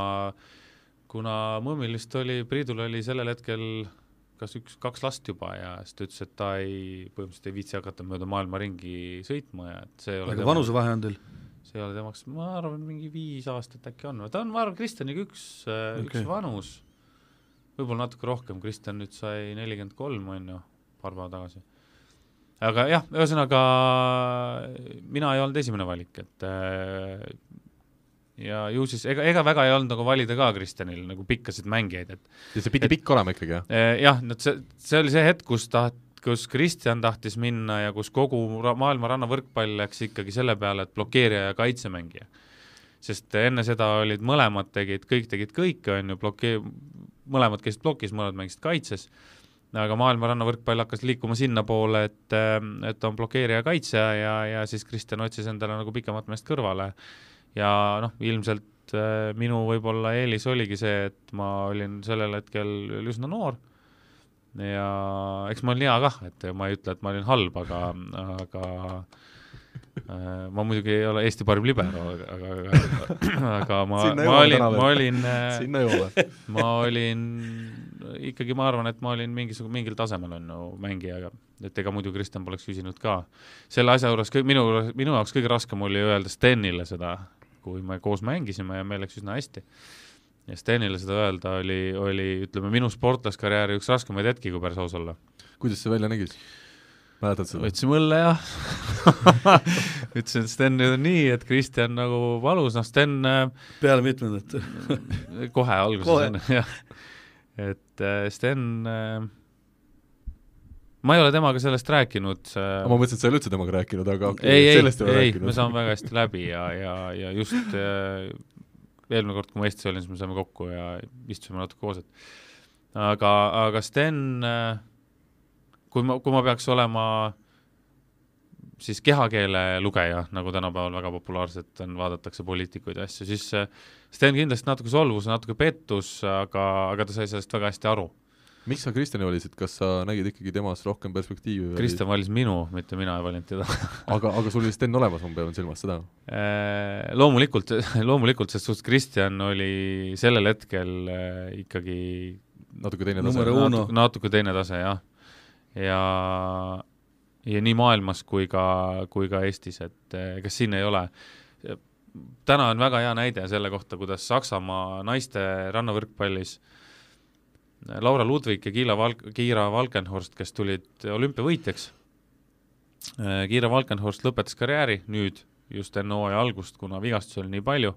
kuna Mõmmilist oli, Priidul oli sellel hetkel kas üks, kaks last juba ja siis ta ütles, et ta ei, põhimõtteliselt ei viitsi hakata mööda maailma ringi sõitma ja et see ei ole aga vanusevahe on teil? see ei ole tema jaoks, ma arvan, mingi viis aastat äkki on, ta on, ma arvan, Kristjaniga üks okay., äh, üks vanus, võib-olla natuke rohkem, Kristjan nüüd sai nelikümmend kolm, on ju, paar päeva tagasi. aga jah, ühesõnaga mina ei olnud esimene valik, et äh, ja ju siis ega, ega väga ei olnud nagu valida ka Kristjanil nagu pikkasid mängijaid, et ja see pidi et, pikk olema ikkagi ja?, jah? Eh, jah, no see, see oli see hetk, kus taht-, kus Kristjan tahtis minna ja kus kogu maailma rannavõrkpall läks ikkagi selle peale, et blokeerija ja kaitsemängija. sest enne seda olid mõlemad tegid, kõik tegid kõike, on ju, blokee-, mõlemad käisid plokis, mõlemad mängisid kaitses, aga maailma rannavõrkpall hakkas liikuma sinnapoole, et, et on blokeerija, kaitsja ja, ja siis Kristjan otsis endale nagu pikemat meest kõrvale ja noh, ilmselt äh, minu võib-olla eelis oligi see, et ma olin sellel hetkel veel üsna noor ja eks ma olin hea kah, et ma ei ütle, et ma olin halb, aga, aga äh, ma muidugi ei ole Eesti parim libero, aga, aga, aga ma, ma olin, ma äh, olin, ma olin ikkagi, ma arvan, et ma olin mingisugune, mingil tasemel on ju mängija, et ega muidu Kristjan poleks küsinud ka. selle asja juures, minu, minu jaoks kõige raskem oli öelda Stenile seda kui me koos mängisime ja meil läks üsna hästi. ja Stenile seda öelda oli, oli ütleme minu sportlaskarjääri üks raskemaid hetki, kui päris aus olla. kuidas see välja nägi siis? mäletad seda? võtsime õlle ja (laughs) ütlesin, et Sten, nüüd on nii, et Kristjan nagu valus, noh Sten äh, peale mitmendat kohe alguses, jah. et äh, Sten äh, ma ei ole temaga sellest rääkinud. ma mõtlesin, et sa ei ole üldse temaga rääkinud, aga okay, ei, ei, ei, ei, me saame väga hästi läbi ja, ja, ja just äh, eelmine kord, kui ma Eestis olin, siis me saime kokku ja istusime natuke koos, et aga, aga Sten äh,, kui ma, kui ma peaks olema siis kehakeele lugeja, nagu tänapäeval väga populaarselt on, vaadatakse poliitikuid ja asju, siis äh, Sten kindlasti natuke solvus, natuke pettus, aga, aga ta sai sellest väga hästi aru miks sa Kristjani valisid, kas sa nägid ikkagi temas rohkem perspektiivi? Kristjan valis minu, mitte mina ei valinud teda (laughs) aga, aga sul oli Sten olemas, ma pean silmas seda äh,? loomulikult, (laughs) loomulikult, ses suhtes Kristjan oli sellel hetkel äh, ikkagi natuke teine tase, natuke, natuke teine tase, jah. ja, ja nii maailmas kui ka, kui ka Eestis, et äh, ega siin ei ole täna on väga hea näide selle kohta, kuidas Saksamaa naiste rannavõrkpallis äh, Laura Ludvik ja Kiila Valk-, Kiira Valkenhorst, kes tulid olümpiavõitjaks. Äh, Kiira Valkenhorst lõpetas karjääri nüüd just enne hooaja algust, kuna vigastusi oli nii palju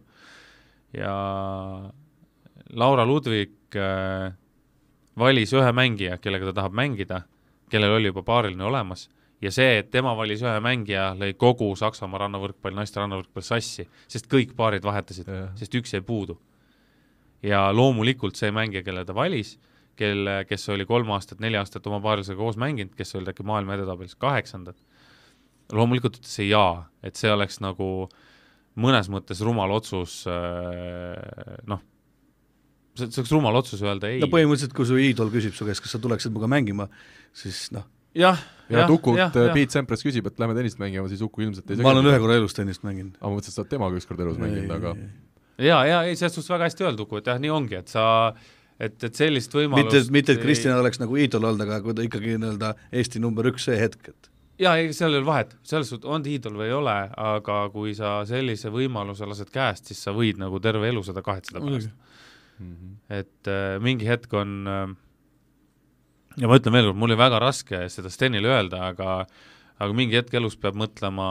ja Laura Ludvik äh, valis ühe mängija, kellega ta tahab mängida, kellel oli juba paariline olemas, ja see, et tema valis ühe mängija, lõi kogu Saksamaa rannavõrkpalli, naiste rannavõrkpalli sassi, sest kõik paarid vahetasid, sest üks jäi puudu. ja loomulikult see mängija, kelle ta valis kelle, kes oli kolm aastat, neli aastat oma paarilisega koos mänginud, kes olid äkki maailma edetabelis kaheksandad. loomulikult ütles ei jaa, et see oleks nagu mõnes mõttes rumal otsus, äh, noh, see, see oleks rumal otsus öelda ei. no põhimõtteliselt, kui su iidol küsib su käest, kas sa tuleksid minuga mängima, siis noh, jah, ja, ja Ukult ja, äh, ja. Piet Sempras küsib, et lähme tennist mängima, siis Uku ilmselt ei segi. ma olen ühe korra elus tennist mänginud. aga ma mõtlesin, et sa oled temaga ükskord elus mänginud, aga ja, ja ei, selles suhtes väga hästi öeldud, Uku, et jah, nii ongi, et sa äh, et, et sellist võimalust mitte, mitte et Kristjan ei... oleks nagu iidol olnud, aga kui ta ikkagi nii-öelda Eesti number üks see hetk, et jaa, ei, seal ei ole vahet, selles suhtes, on ta iidol või ei ole, aga kui sa sellise võimaluse lased käest, siis sa võid nagu terve elu seda kahetseda pärast mm. -hmm. et äh, mingi hetk on äh, ja ma ütlen veel kord, mul oli väga raske seda Stenile öelda, aga aga mingi hetk elus peab mõtlema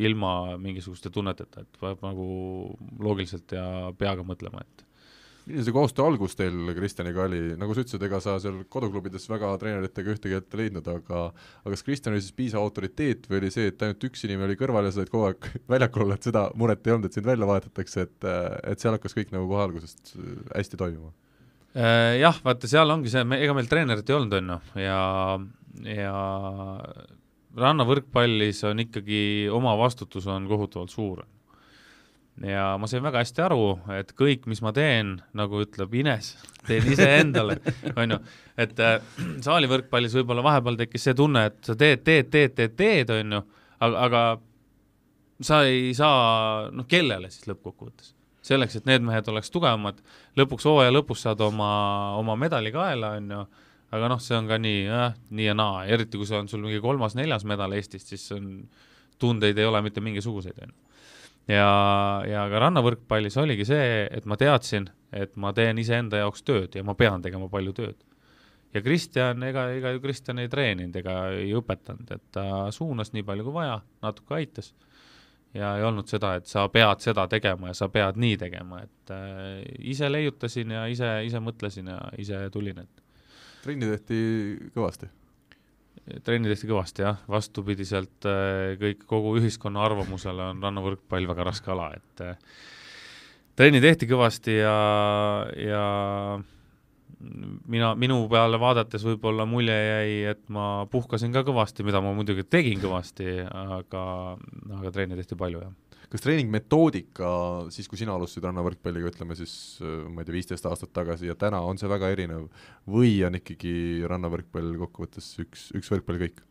ilma mingisuguste tunneteta, et peab nagu loogiliselt ja peaga mõtlema, et milline see koostöö algus teil Kristjaniga oli, nagu sa ütlesid, ega sa seal koduklubides väga treeneritega ühtegi ette leidnud, aga aga kas Kristjan oli siis piisav autoriteet või oli see, et ainult üks inimene oli kõrval ja sa olid kogu aeg (laughs) väljakul olla, et seda muret ei olnud, et sind välja vahetatakse, et et seal hakkas kõik nagu kohe algusest äh, hästi toimima? Äh, jah, vaata, seal ongi see, ega meil treenerit ei olnud, on ju, ja, ja rannavõrkpallis on ikkagi, oma vastutus on kohutavalt suur ja ma sain väga hästi aru, et kõik, mis ma teen, nagu ütleb Ines, teen iseendale, (laughs) on ju. et äh, saalivõrkpallis võib-olla vahepeal tekkis see tunne, et sa teed, teed, teed, teed, teed, on ju, aga, aga sa ei saa, noh, kellele siis lõppkokkuvõttes? selleks, et need mehed oleks tugevamad, lõpuks hooaja lõpus saad oma, oma medali kaela, on ju, aga noh, see on ka nii äh,, nii ja naa, eriti kui see on sul mingi kolmas-neljas medal Eestist, siis on, tundeid ei ole mitte mingisuguseid, on ju ja, ja ka rannavõrkpallis oligi see, et ma teadsin, et ma teen iseenda jaoks tööd ja ma pean tegema palju tööd ja Kristjan, ega, ega ju Kristjan ei treeninud ega ei õpetanud, et ta suunas nii palju kui vaja, natuke aitas. ja ei olnud seda, et sa pead seda tegema ja sa pead nii tegema, et äh, ise leiutasin ja ise, ise mõtlesin ja ise tulin, et. trenni tehti kõvasti? trenni tehti kõvasti jah, vastupidiselt äh, kõik, kogu ühiskonna arvamusele on rannavõrkpall väga raske ala, et äh, trenni tehti kõvasti ja, ja mina, minu peale vaadates võib-olla mulje jäi, et ma puhkasin ka kõvasti, mida ma muidugi tegin kõvasti, aga, aga trenni tehti palju, jah kas treeningmetoodika siis, kui sina alustasid rannavõrkpalliga, ütleme siis äh, ma ei tea, viisteist aastat tagasi ja täna, on see väga erinev või on ikkagi rannavõrkpall kokkuvõttes üks, üks võrkpall kõik?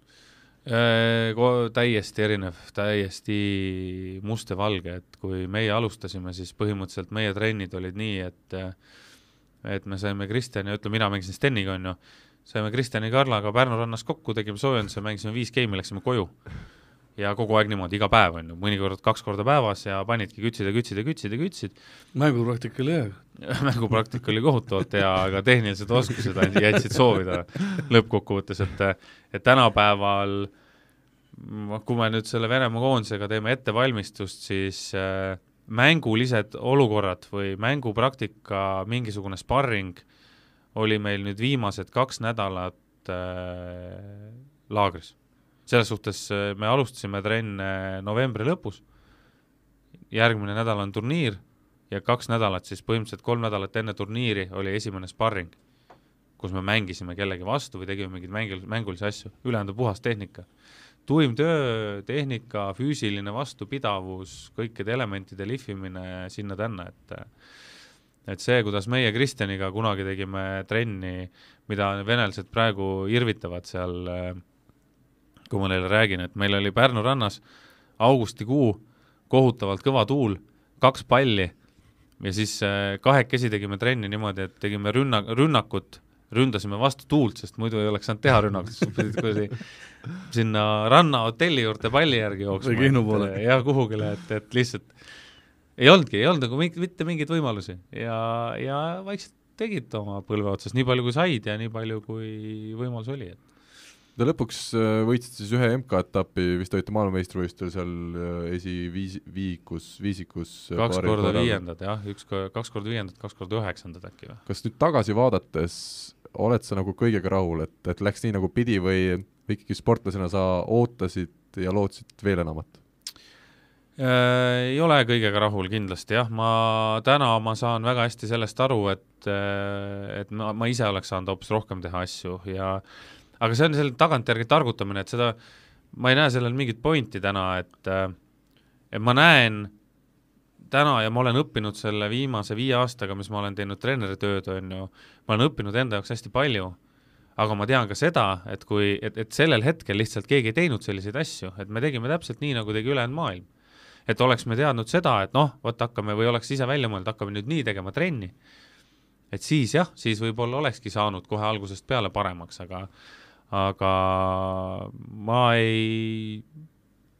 Äh, täiesti erinev, täiesti must ja valge, et kui meie alustasime, siis põhimõtteliselt meie trennid olid nii, et äh, et me saime Kristjani, ütleme, mina mängisin Steniga, onju, saime Kristjani Karlaga Pärnu rannas kokku, tegime soojenduse, mängisime viis geimi, läksime koju ja kogu aeg niimoodi, iga päev on ju, mõnikord kaks korda päevas ja panidki kütsid ja kütsid ja kütsid (laughs) ja kütsid. mängupraktika oli hea. mängupraktika oli kohutavalt hea, aga tehnilised oskused jätsid soovida lõppkokkuvõttes, et, et tänapäeval kui me nüüd selle Venemaa koondisega teeme ettevalmistust, siis äh, mängulised olukorrad või mängupraktika, mingisugune sparring oli meil nüüd viimased kaks nädalat äh, laagris selles suhtes äh, me alustasime trenne novembri lõpus, järgmine nädal on turniir ja kaks nädalat, siis põhimõtteliselt kolm nädalat enne turniiri oli esimene sparring, kus me mängisime kellegi vastu või tegime mingeid mängul-, mängulisi asju, ülejäänud on puhas tehnika. tuim töö, tehnika, füüsiline vastupidavus, kõikide elementide lihvimine sinna-tänna, et äh, et see, kuidas meie Kristjaniga kunagi tegime trenni, mida venelased praegu irvitavad seal äh, kui ma teile räägin, et meil oli Pärnu rannas augustikuu, kohutavalt kõva tuul, kaks palli ja siis äh, kahekesi tegime trenni niimoodi, et tegime rünna, rünnakut, ründasime vastu tuult, sest muidu ei oleks saanud teha rünnakut, siis pidid kuradi sinna rannahotelli juurde palli järgi jooksma. või Kihnu poole. Äh, jah, kuhugile, et, et lihtsalt ei olnudki, ei olnud nagu mingit, mitte mingeid võimalusi ja, ja vaikselt tegid oma põlve otsas nii palju, kui said ja nii palju, kui võimalus oli, et ja lõpuks äh, võitsid siis ühe MK-etappi, vist olite maailmameistrivõistlustel seal äh, esiviis-, viikus, viisikus äh, kaks korda viiendad jah, üks, kaks korda viiendad, kaks korda üheksandad äkki või? kas nüüd tagasi vaadates oled sa nagu kõigega rahul, et, et läks nii, nagu pidi või ikkagi sportlasena sa ootasid ja lootsid veel enamat? ei ole kõigega rahul kindlasti jah, ma täna ma saan väga hästi sellest aru, et, et ma, ma ise oleks saanud hoopis rohkem teha asju ja aga see on selle tagantjärgi targutamine, et seda, ma ei näe sellel mingit pointi täna, et äh, et ma näen täna ja ma olen õppinud selle viimase viie aastaga, mis ma olen teinud treeneritööd, on ju, ma olen õppinud enda jaoks hästi palju, aga ma tean ka seda, et kui, et, et sellel hetkel lihtsalt keegi ei teinud selliseid asju, et me tegime täpselt nii, nagu tegi ülejäänud maailm. et oleks me teadnud seda, et noh, vot hakkame või oleks ise välja mõelnud, hakkame nüüd nii tegema trenni, et siis jah, siis võib-olla olekski saanud kohe algusest peale paremaks, aga aga ma ei,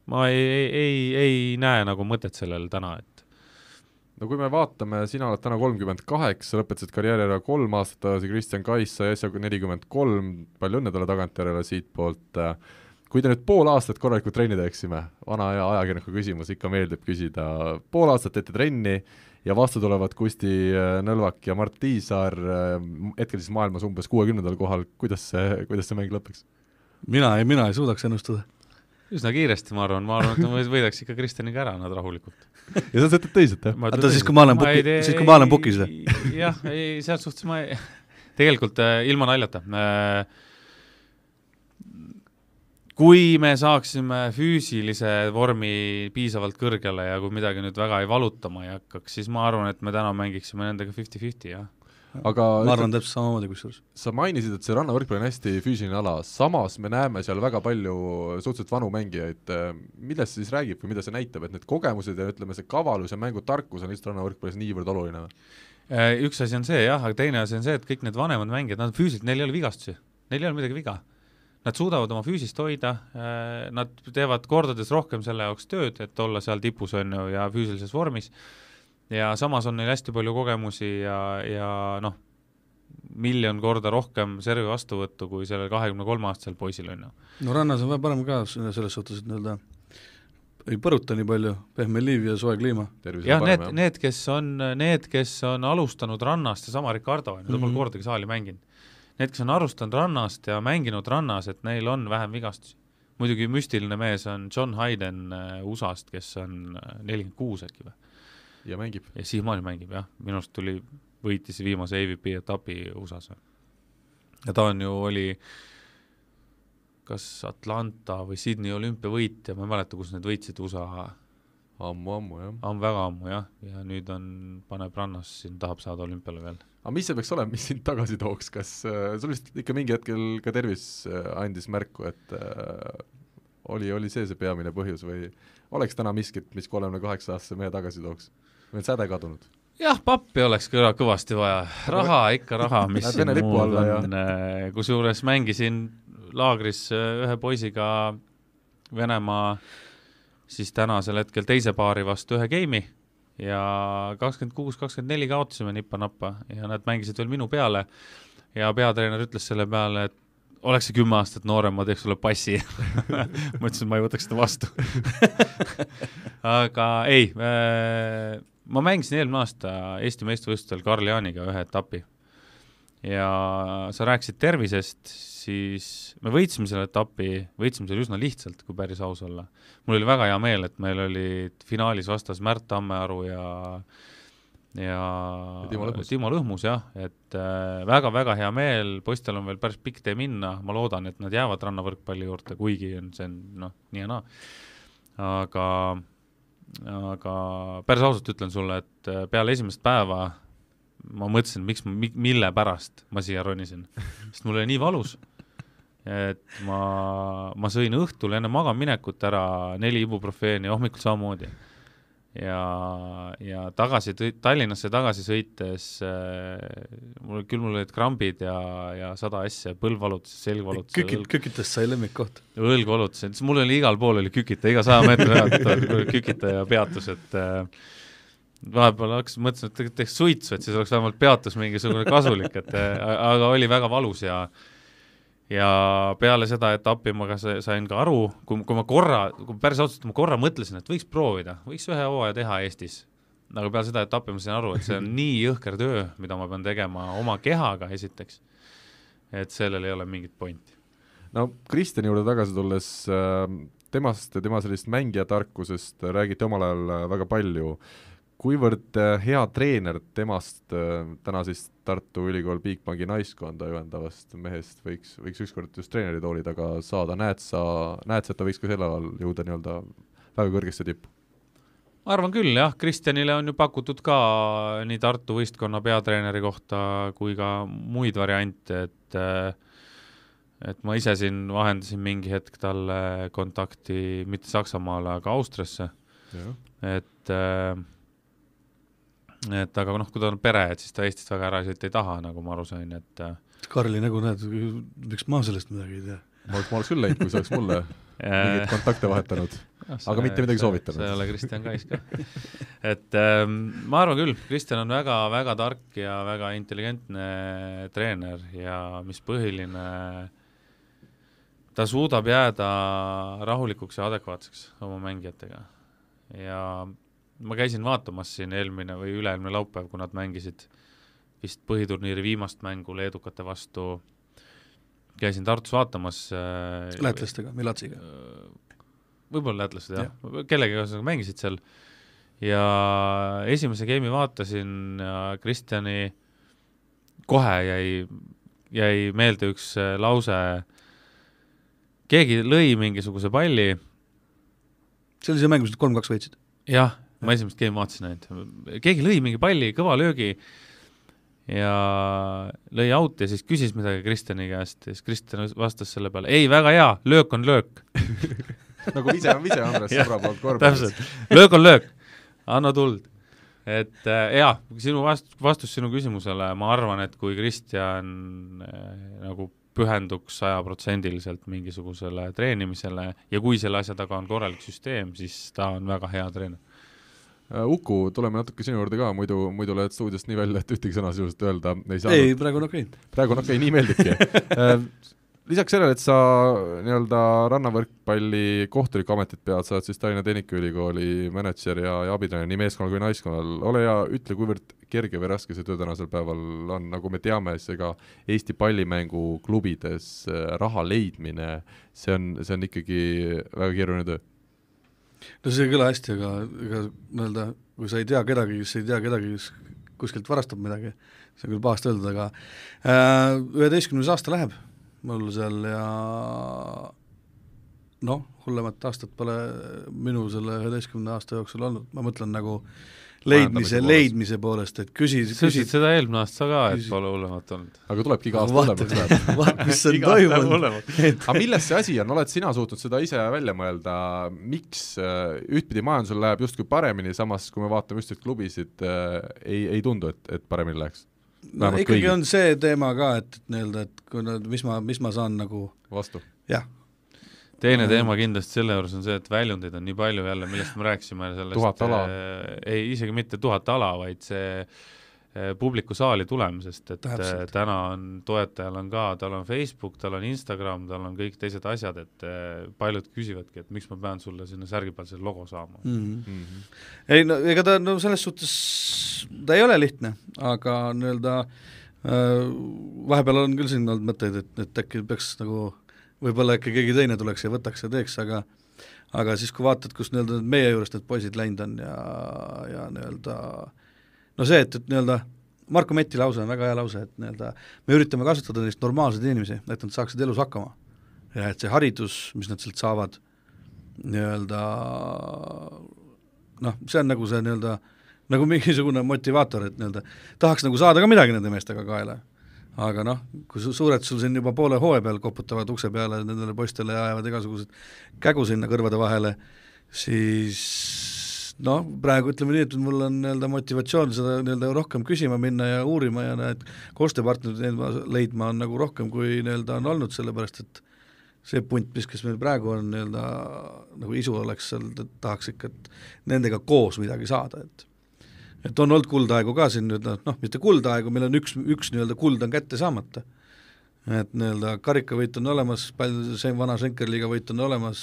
ma ei, ei, ei näe nagu mõtet sellel täna, et no kui me vaatame, sina oled täna kolmkümmend kaheksa, lõpetasid karjääri ära kolm aastat tagasi, Kristjan Kais sai äsja nelikümmend kolm, palju õnne talle tagantjärele siitpoolt, kui te nüüd pool aastat korralikult trenni teeksime, vana hea ajakirjaniku küsimus, ikka meeldib küsida, pool aastat teete trenni, ja vastu tulevad Kusti äh, Nõlvak ja Mart Tiisaar, äh, hetkel siis maailmas umbes kuuekümnendal kohal, kuidas see, kuidas see mäng lõpeks? mina ei, mina ei suudaks ennustada. üsna kiiresti, ma arvan, ma arvan, et võidaks ikka Kristjaniga ära nad rahulikult. ja sa ütled teised, jah? oota, siis kui ma olen puki, siis kui ma olen pukis või? jah, ei, selles suhtes ma ei, tegelikult äh, ilma naljata äh, kui me saaksime füüsilise vormi piisavalt kõrgele ja kui midagi nüüd väga ei valutama ei hakkaks, siis ma arvan, et me täna mängiksime nendega fifty-fifty, jah aga ma arvan täpselt samamoodi kusjuures. sa mainisid, et see rannavõrkpall on hästi füüsiline ala, samas me näeme seal väga palju suhteliselt vanu mängijaid, millest see siis räägib või mida see näitab, et need kogemused ja ütleme, see kavalus ja mängutarkus on lihtsalt rannavõrkpallis niivõrd oluline või? Äh, üks asi on see jah, aga teine asi on see, et kõik need vanemad mängijad, nad füüsiliselt, neil ei ole vigastusi, neil ei ole midagi viga nad suudavad oma füüsist hoida, äh, nad teevad kordades rohkem selle jaoks tööd, et olla seal tipus, on ju, ja füüsilises vormis, ja samas on neil hästi palju kogemusi ja, ja noh, miljon korda rohkem servi vastuvõttu kui sellel kahekümne kolme aastasel poisil, on ju. no rannas on vähe parem ka selles suhtes, et nii-öelda ei põruta nii palju, pehme liiv ja soe kliima. jah, need, need, kes on, need, kes on alustanud rannast, seesama Ricardo on ju, ta pole mhm. kordagi saali mänginud need, kes on alustanud rannast ja mänginud rannas, et neil on vähem vigastusi. muidugi müstiline mees on John Hayden äh, USA-st, kes on äh, nelikümmend kuus äkki või? ja mängib. ja siiamaani mängib jah, minu arust tuli, võitis viimase AVP etapi USA-s. ja ta on ju, oli kas Atlanta või Sydney olümpiavõitja, ma ei mäleta, kus need võitsid USA. ammu-ammu jah. on väga ammu jah, ja nüüd on, paneb rannas siin, tahab saada olümpiale veel aga mis see peaks olema, mis sind tagasi tooks, kas äh, sul vist ikka mingi hetkel ka tervis äh, andis märku, et äh, oli, oli see see peamine põhjus või oleks täna miskit, mis kolmekümne kaheksa aastase mehe tagasi tooks? või on säde kadunud? jah, pappi oleks kõla, kõvasti vaja, raha ikka raha, mis siin muud on, äh, kusjuures mängisin laagris äh, ühe poisiga Venemaa siis tänasel hetkel teise paari vastu ühe geimi ja kakskümmend kuus, kakskümmend neli kaotasime nippa-nappa ja nad mängisid veel minu peale ja peatreener ütles selle peale, et oleks see kümme aastat noorem, ma teeks sulle passi (laughs) ma ütlesin, et ma ei võtaks seda vastu (laughs) aga ei äh,, ma mängisin eelmine aasta Eesti meistrivõistlustel Karl Jaaniga ühe etapi ja sa rääkisid tervisest, siis me võitsime selle etapi, võitsime selle üsna lihtsalt, kui päris aus olla. mul oli väga hea meel, et meil olid finaalis vastas Märt Tammearu ja ja, ja Timo Lõhmus, Timo Lõhmus jah, et väga-väga äh, hea meel, poistel on veel päris pikk tee minna, ma loodan, et nad jäävad rannavõrkpalli juurde, kuigi on see on noh, nii ja naa. aga, aga päris ausalt ütlen sulle, et äh, peale esimest päeva äh, ma mõtlesin, miks ma, mille pärast ma siia ronisin, sest mul oli nii valus, et ma, ma sõin õhtul enne magamaminekut ära neli ibuprofeeni, hommikul samamoodi. ja, ja tagasi, Tallinnasse tagasi sõites äh, mul, küll mul olid krambid ja, ja sada asja, põlv valutas, selg valutas. kükit, kükitas sai lemmikkoht. õlg valutas, mul oli igal pool oli kükita, iga saja meetri ajalt kükita ja peatus, et äh, vahepeal hakkas mõtlema, et teeks suitsu, et siis oleks vähemalt peatus mingisugune kasulik, et äh, aga oli väga valus ja ja peale seda etappi ma ka sain ka aru, kui, kui ma korra, kui päris ausalt, ma korra mõtlesin, et võiks proovida, võiks ühe hooaja teha Eestis. aga peale seda etappi ma sain aru, et see on nii jõhker töö, mida ma pean tegema oma kehaga esiteks, et sellel ei ole mingit pointi. no Kristjani juurde tagasi tulles äh, temast ja tema sellist mängijatarkusest räägiti omal ajal väga palju äh, kuivõrd äh, hea treener temast äh, täna siis Tartu Ülikool Bigbanki naiskonda juhendavast mehest võiks, võiks ükskord just treeneri tooli taga saada, näed sa, näed sa, et ta võiks ka sel alal jõuda nii-öelda väga kõrgesse tippu? ma arvan küll jah, Kristjanile on ju pakutud ka nii Tartu võistkonna peatreeneri kohta kui ka muid variante, et äh, et ma ise siin vahendasin mingi hetk talle kontakti mitte Saksamaale, aga Austriasse. et äh, et aga noh, kui tal on pere, et siis ta Eestist väga ära siit ei taha, nagu ma aru sain, et äh, Karli nägu näed, miks ma sellest midagi ei tea? ma oleks, ma oleks küll läinud, kui sa oleks mulle (laughs) mingeid kontakte vahetanud, aga mitte midagi soovitanud. sa ei ole Kristjan Kais ka. et ähm, ma arvan küll, Kristjan on väga-väga tark ja väga intelligentne treener ja mis põhiline, ta suudab jääda rahulikuks ja adekvaatseks oma mängijatega ja ma käisin vaatamas siin eelmine või üle-eelmine laupäev, kui nad mängisid vist põhiturniiri viimast mängu leedukate vastu, käisin Tartus vaatamas äh, lätlastega või Latsiga? Äh, võib-olla lätlased jah ja., kellegagi ühesõnaga mängisid seal ja esimese game'i vaatasin ja Kristjani kohe jäi, jäi meelde üks äh, lause, keegi lõi mingisuguse palli. see oli see mäng, mis nad kolm-kaks võitsid? jah, ma esimest game'i vaatasin ainult, keegi lõi mingi palli, kõva löögi ja lõi out ja siis küsis midagi Kristjani käest ja siis Kristjan vastas selle peale, ei, väga hea, löök on löök (laughs) nagu vise on vise, Andres sõbra poolt korvpallis. löök on löök, anna tuld. et äh, jaa, sinu vast-, vastus sinu küsimusele, ma arvan, et kui Kristjan äh, nagu pühenduks sajaprotsendiliselt mingisugusele treenimisele ja kui selle asja taga on korralik süsteem, siis ta on väga hea treener Äh, Uku, tuleme natuke sinu juurde ka, muidu, muidu lähed stuudiost nii välja, et ühtegi sõna sinust öelda ei saa. ei, praegu on okei okay.. praegu on okei okay,, nii meeldibki (laughs) äh, lisaks sellele, et sa nii-öelda rannavõrkpalli kohtunikuametit pead, sa oled siis Tallinna Tehnikaülikooli mänedžer ja, ja abitreener nii meeskonnal kui naiskonnal, ole hea, ütle, kuivõrd kerge või raske see töö tänasel päeval on, nagu me teame, siis ega Eesti pallimängu klubides raha leidmine, see on, see on ikkagi väga keeruline töö no see ei kõla hästi, aga ega nii-öelda, kui sa ei tea kedagi, kes ei tea kedagi, kes kuskilt varastab midagi, see on küll pahasti öeldud, aga äh, üheteistkümnes aasta läheb mul seal ja noh, hullemat aastat pole minu selle üheteistkümne aasta jooksul olnud, ma mõtlen nagu äh, leidmise, leidmise poolest, et küsi, küsi sa ütlesid seda eelmine aasta ka, et küsi. pole hullemat olnud. aga tulebki iga aasta hullemaks läheb. vaat, mis on toimunud. aga milles see asi on, oled sina suutnud seda ise välja mõelda, miks äh, ühtpidi majandusel läheb justkui paremini, samas kui me vaatame just neid klubisid äh,, ei, ei tundu, et, et paremini läheks? no ikkagi kõigi. on see teema ka, et, et nii-öelda, et kui nad, mis ma, mis ma saan nagu vastu? jah, teine teema kindlasti selle juures on see, et väljundeid on nii palju jälle, millest me rääkisime, sellest tuhat ala äh,, ei, isegi mitte tuhat ala, vaid see äh, publiku saali tulemisest, et äh, Täpselt. Äh, täna on, toetajal on ka, tal on Facebook, tal on Instagram, tal on kõik teised asjad, et äh, paljud küsivadki, et miks ma pean sulle sinna särgi peal selle logo saama mm. -hmm. Mm -hmm. ei no ega ta no selles suhtes, ta ei ole lihtne, aga nii-öelda äh, vahepeal on küll siin olnud mõtteid, et, et äkki peaks nagu võib-olla äkki keegi teine tuleks ja võtaks ja teeks, aga aga siis, kui vaatad, kus nii-öelda meie juurest need poisid läinud on ja, ja nii-öelda no see, et, et nii-öelda Marko Meti lause on väga hea lause, et nii-öelda me üritame kasutada neist normaalseid inimesi, et nad saaksid elus hakkama. ja et see haridus, mis nad sealt saavad, nii-öelda noh, see on nagu see nii-öelda, nagu mingisugune motivaator, et nii-öelda tahaks nagu saada ka midagi nende meestega kaela aga noh, kui suured sul siin juba poole hooaja peal koputavad ukse peale nendele poistele ja ajavad igasugused kägu sinna kõrvade vahele, siis noh, praegu ütleme nii, et mul on nii-öelda motivatsioon seda nii-öelda rohkem küsima minna ja uurima ja need koostööpartnerid leidma on nagu rohkem, kui nii-öelda on olnud, sellepärast et see punt, mis, kes meil praegu on nii-öelda nagu isu oleks seal, tahaks ikka, et nendega koos midagi saada, et et on olnud kuldaegu ka siin nüüd noh, noh mitte kuldaegu, meil on üks, üks nii-öelda kuld on kätte saamata. et nii-öelda karikavõit on olemas, palju see vana Schenker-liiga võit on olemas,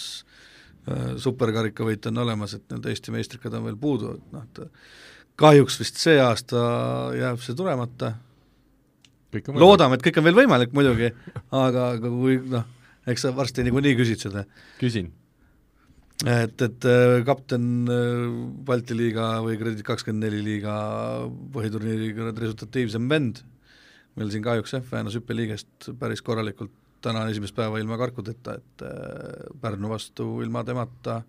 äh, superkarikavõit on olemas, et nii-öelda Eesti meistrikad on veel puudu, et noh, et kahjuks vist see aasta jääb see tulemata, loodame, et kõik on veel võimalik muidugi, aga, aga kui noh, eks sa varsti niikuinii küsid seda. küsin et, et äh, kapten äh, Balti liiga või Kredit24 liiga põhiturniiri resultatiivsem vend, meil siin kahjuks jah, Väänase hüppeliigest päris korralikult täna esimest päeva ilma karkudeta, et äh, Pärnu vastu ilma temata äh,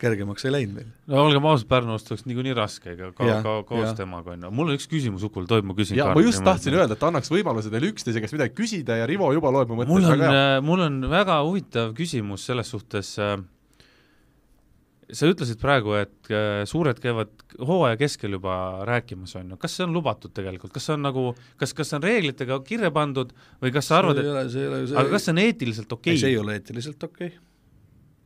kergemaks ei läinud meil. no olgem ausad, Pärnust oleks niikuinii raske, ega ka, ka koos ja. temaga on ju, mul on üks küsimus, Ukul, tohib, ma küsin. ja ma just tahtsin niimoodi. öelda, et annaks võimaluse teil üksteise käest midagi küsida ja Rivo juba loeb mu mõtteid väga hea. Äh, mul on väga huvitav küsimus selles suhtes äh,, sa ütlesid praegu, et äh, suured käivad hooaja keskel juba rääkimas, on ju, kas see on lubatud tegelikult, kas see on nagu, kas, kas see on reeglitega kirja pandud või kas sa arvad, et see ei ole, see ei ole, see aga kas see on eetiliselt okei okay?? see ei ole eetiliselt okei okay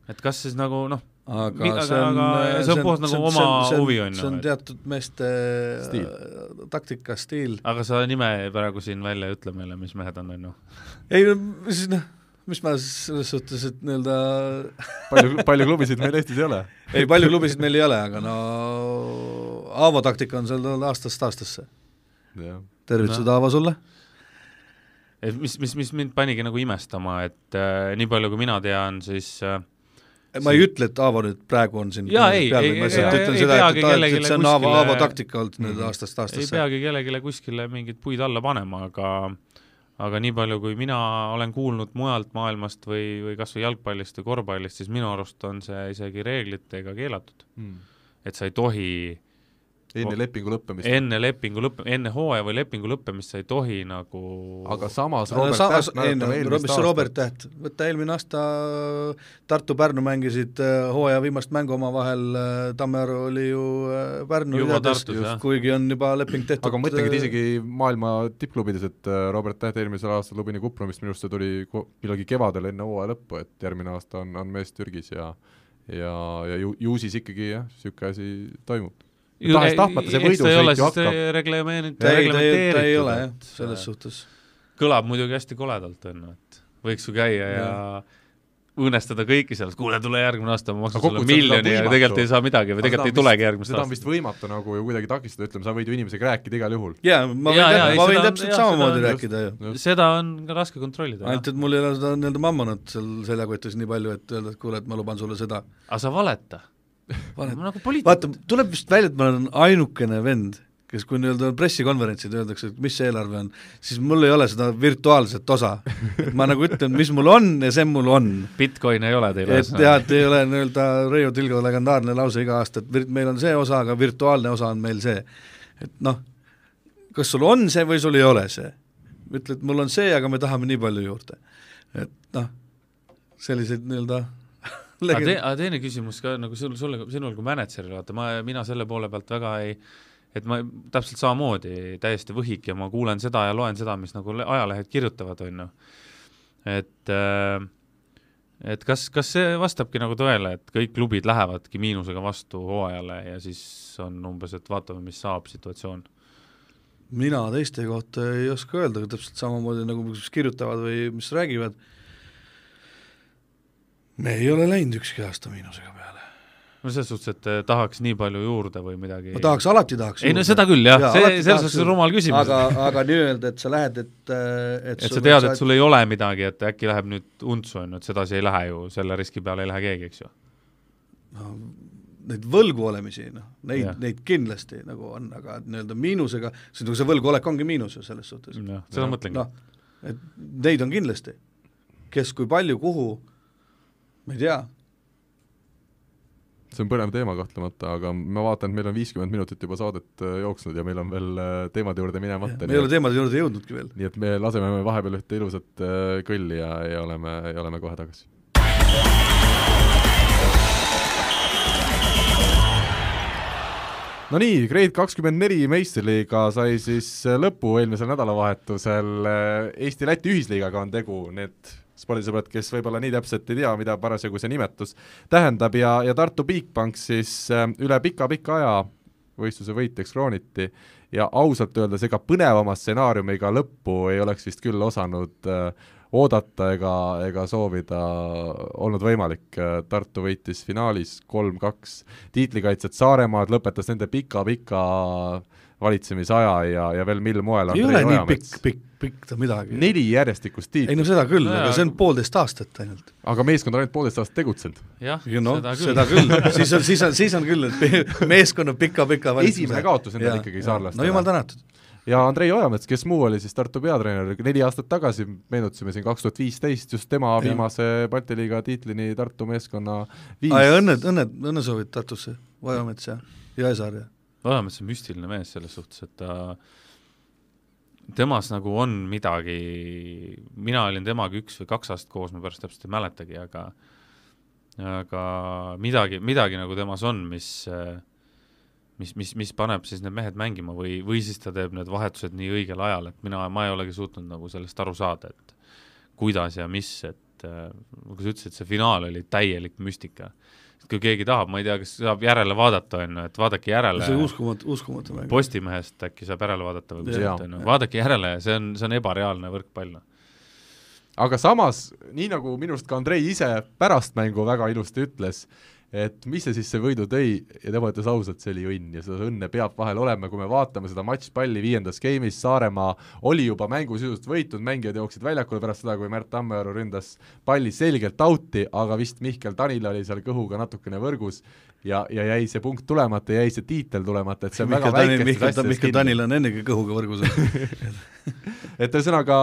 et kas siis nagu noh, aga mida, see on, see on puhtalt nagu on, oma on, huvi on ju. see on teatud meeste äh, stiil. taktika, stiil. aga sa nime praegu siin välja ei ütle meile, mis mehed on, on ju? ei no siis noh, mis ma selles suhtes, et nii-öelda palju, palju klubisid meil Eestis ei ole? ei, palju klubisid meil ei ole, aga no Aavo taktika on seal aastast aastasse. tervitused no. Aavo sulle et mis, mis, mis mind panigi nagu imestama, et äh, nii palju, kui mina tean, siis äh, ma ei ütle, et Aavo nüüd praegu on siin jaa, ei, ei, ei, ei, ei peagi kellelegi see on Aavo, Aavo taktika olnud nüüd mm. aastast aastasse. ei peagi kellelegi kuskile mingeid puid alla panema, aga aga nii palju, kui mina olen kuulnud mujalt maailmast või, või kas või jalgpallist või korvpallist, siis minu arust on see isegi reeglitega keelatud mm.. et sa ei tohi äh, enne lepingu lõppemist? enne lepingu lõpp-, enne hooaja või lepingu lõppemist sa ei tohi nagu aga samas Robert no, Täht mäletab eelmist aastat. Robert Täht, võta eelmine aasta Tartu-Pärnu mängisid äh, hooaja viimast mängu omavahel, äh, Tammearu oli ju äh, Pärnu ridades, kuigi on juba leping tehtud aga ma mõtlengi, et isegi maailma tippklubides, et Robert Täht eelmisel aastal Lubini Kupromist, minu arust see tuli millalgi kevadel enne hooaja lõppu, et järgmine aasta on, on mees Türgis ja ja, ja ju, ju siis ikkagi jah, niisugune asi toimub tahes-tahtmata see võidusõit ju hakkab. reglemeerin-, reglementeeritud. ta ei ole jah, selles suhtes. kõlab muidugi hästi koledalt, on ju, et võiks ju käia ja, ja õõnestada kõiki sellest, kuule, tule järgmine aasta, ma maksan sulle nagu miljoni ja tegelikult ei saa midagi või tegelikult ei tulegi järgmist aastat. seda on vist võimatu nagu ju kuidagi takistada, ütleme, sa võid ju inimesega rääkida igal juhul. jaa, ma võin, ja, ja, ma võin täpselt samamoodi rääkida ju. seda on ka raske kontrollida. ainult, et mul ei ole seda nii-öelda mammonat seal seljakotis nii palju, et öelda, et kuule, et ma luban sulle seda. aga sa valeta paned, nagu vaata, tuleb vist välja, et ma olen ainukene vend, kes kui nii-öelda pressikonverentsid öeldakse, et mis see eelarve on, siis mul ei ole seda virtuaalset osa. et ma nagu ütlen, mis mul on ja see mul on. Bitcoin ei ole teil ühesõnaga. jah, et ei ole nii-öelda Reiu Tilgo legendaarne lause iga aasta, et meil on see osa, aga virtuaalne osa on meil see. et noh, kas sul on see või sul ei ole see. ütled, mul on see, aga me tahame nii palju juurde. et noh, selliseid nii-öelda aga te, aga teine küsimus ka nagu sul, sulle, sinul kui mänedžeril, vaata ma, mina selle poole pealt väga ei et ma täpselt samamoodi täiesti võhik ja ma kuulen seda ja loen seda, mis nagu ajalehed kirjutavad, on ju. et äh, et kas, kas see vastabki nagu tõele, et kõik klubid lähevadki miinusega vastu hooajale ja siis on umbes, et vaatame, mis saab situatsioon? mina teiste kohta ei oska öelda, täpselt samamoodi nagu mis kirjutavad või mis räägivad, me ei ole läinud ükski aasta miinusega peale no selles suhtes, et eh, tahaks nii palju juurde või midagi. ma tahaks, alati tahaks ei juurde. no seda küll jah ja,, see, selles suhtes on rumal küsimus. aga, aga nii-öelda, et sa lähed, et eh, et, et sa tead, et sul ei ole midagi, et äkki läheb nüüd untsu, on ju, et sedasi ei lähe ju, selle riski peale ei lähe keegi, eks ju. no neid võlgu olemisi, noh, neid, neid kindlasti nagu on, aga nii-öelda miinusega, see, nagu see võlguolek ongi miinus ju selles suhtes. jah, seda ma mõtlengi no,. et neid on kindlasti, kes kui palju, kuhu ma ei tea. see on põnev teema kahtlemata, aga ma vaatan, et meil on viiskümmend minutit juba saadet äh, jooksnud ja meil on veel äh, teemade juurde minemata. me ei ole teemade juurde jõudnudki veel. nii et me laseme vahepeal ühte ilusat äh, kõlli ja, ja oleme, ja oleme kohe tagasi. no nii, Grade kakskümmend neli meistriliiga sai siis lõpu eelmisel nädalavahetusel, Eesti-Läti ühisliigaga on tegu, need spordisõbrad, kes võib-olla nii täpselt ei tea, mida parasjagu see nimetus tähendab ja, ja Tartu Bigbank siis äh, üle pika-pika aja võistluse võitjaks krooniti ja ausalt öeldes, ega põnevama stsenaariumiga lõppu ei oleks vist küll osanud äh, oodata ega, ega soovida olnud võimalik. Äh, Tartu võitis finaalis kolm-kaks tiitlikaitset Saaremaad, lõpetas nende pika-pika valitsemisaja ja, ja veel mil moel ei ole nii pikk, pikk, pikk ta midagi. neli järjestikust tiitlit. ei no seda küll no,, aga see on poolteist aastat ainult. aga meeskond on ainult poolteist aastat tegutsenud. jah ja, no, seda küll, seda küll siis on, siis on, siis on küll, et meeskonna pika-pika esimene kaotus on tal ikkagi saarlastele. no jumal tänatud ja Andrei Ojamets, kes muu oli siis Tartu peatreener, neli aastat tagasi, meenutasime siin kaks tuhat viisteist, just tema ja. viimase Balti liiga tiitlini Tartu meeskonna viis. õnne, õnne, õnnesoovid Tartusse, Ojamets ja Jõesaar ja Odamets on müstiline mees selles suhtes, et ta, äh, temas nagu on midagi, mina olin temaga üks või kaks aastat koos, ma pärast täpselt ei mäletagi, aga aga midagi, midagi nagu temas on, mis äh, mis, mis, mis paneb siis need mehed mängima või, või siis ta teeb need vahetused nii õigel ajal, et mina, ma ei olegi suutnud nagu sellest aru saada, et kuidas ja mis, et nagu sa ütlesid, see finaal oli täielik müstika kui keegi tahab, ma ei tea, kas saab järele vaadata, on ju, et vaadake järele. see on uskumatu, uskumatu mäng. Postimehest äkki saab järele vaadata või kuskilt, on ju, vaadake järele, see on, see on ebareaalne võrkpall. Noh. aga samas, nii nagu minu arust ka Andrei ise pärast mängu väga ilusti ütles, et mis see siis see võidu tõi ja tema ütles ausalt, see oli õnn ja seda õnne peab vahel olema, kui me vaatame seda matšpalli viiendas game'is, Saaremaa oli juba mängu sisuliselt võitnud, mängijad jooksid väljakule pärast seda, kui Märt Tammearu ründas palli selgelt out'i, aga vist Mihkel Tanil oli seal kõhuga natukene võrgus ja, ja jäi see punkt tulemata, jäi see tiitel tulemata, et see on Mihkel väga väikestes asjades Mihkel Tanil on ennegi kõhuga võrgus (laughs) et ühesõnaga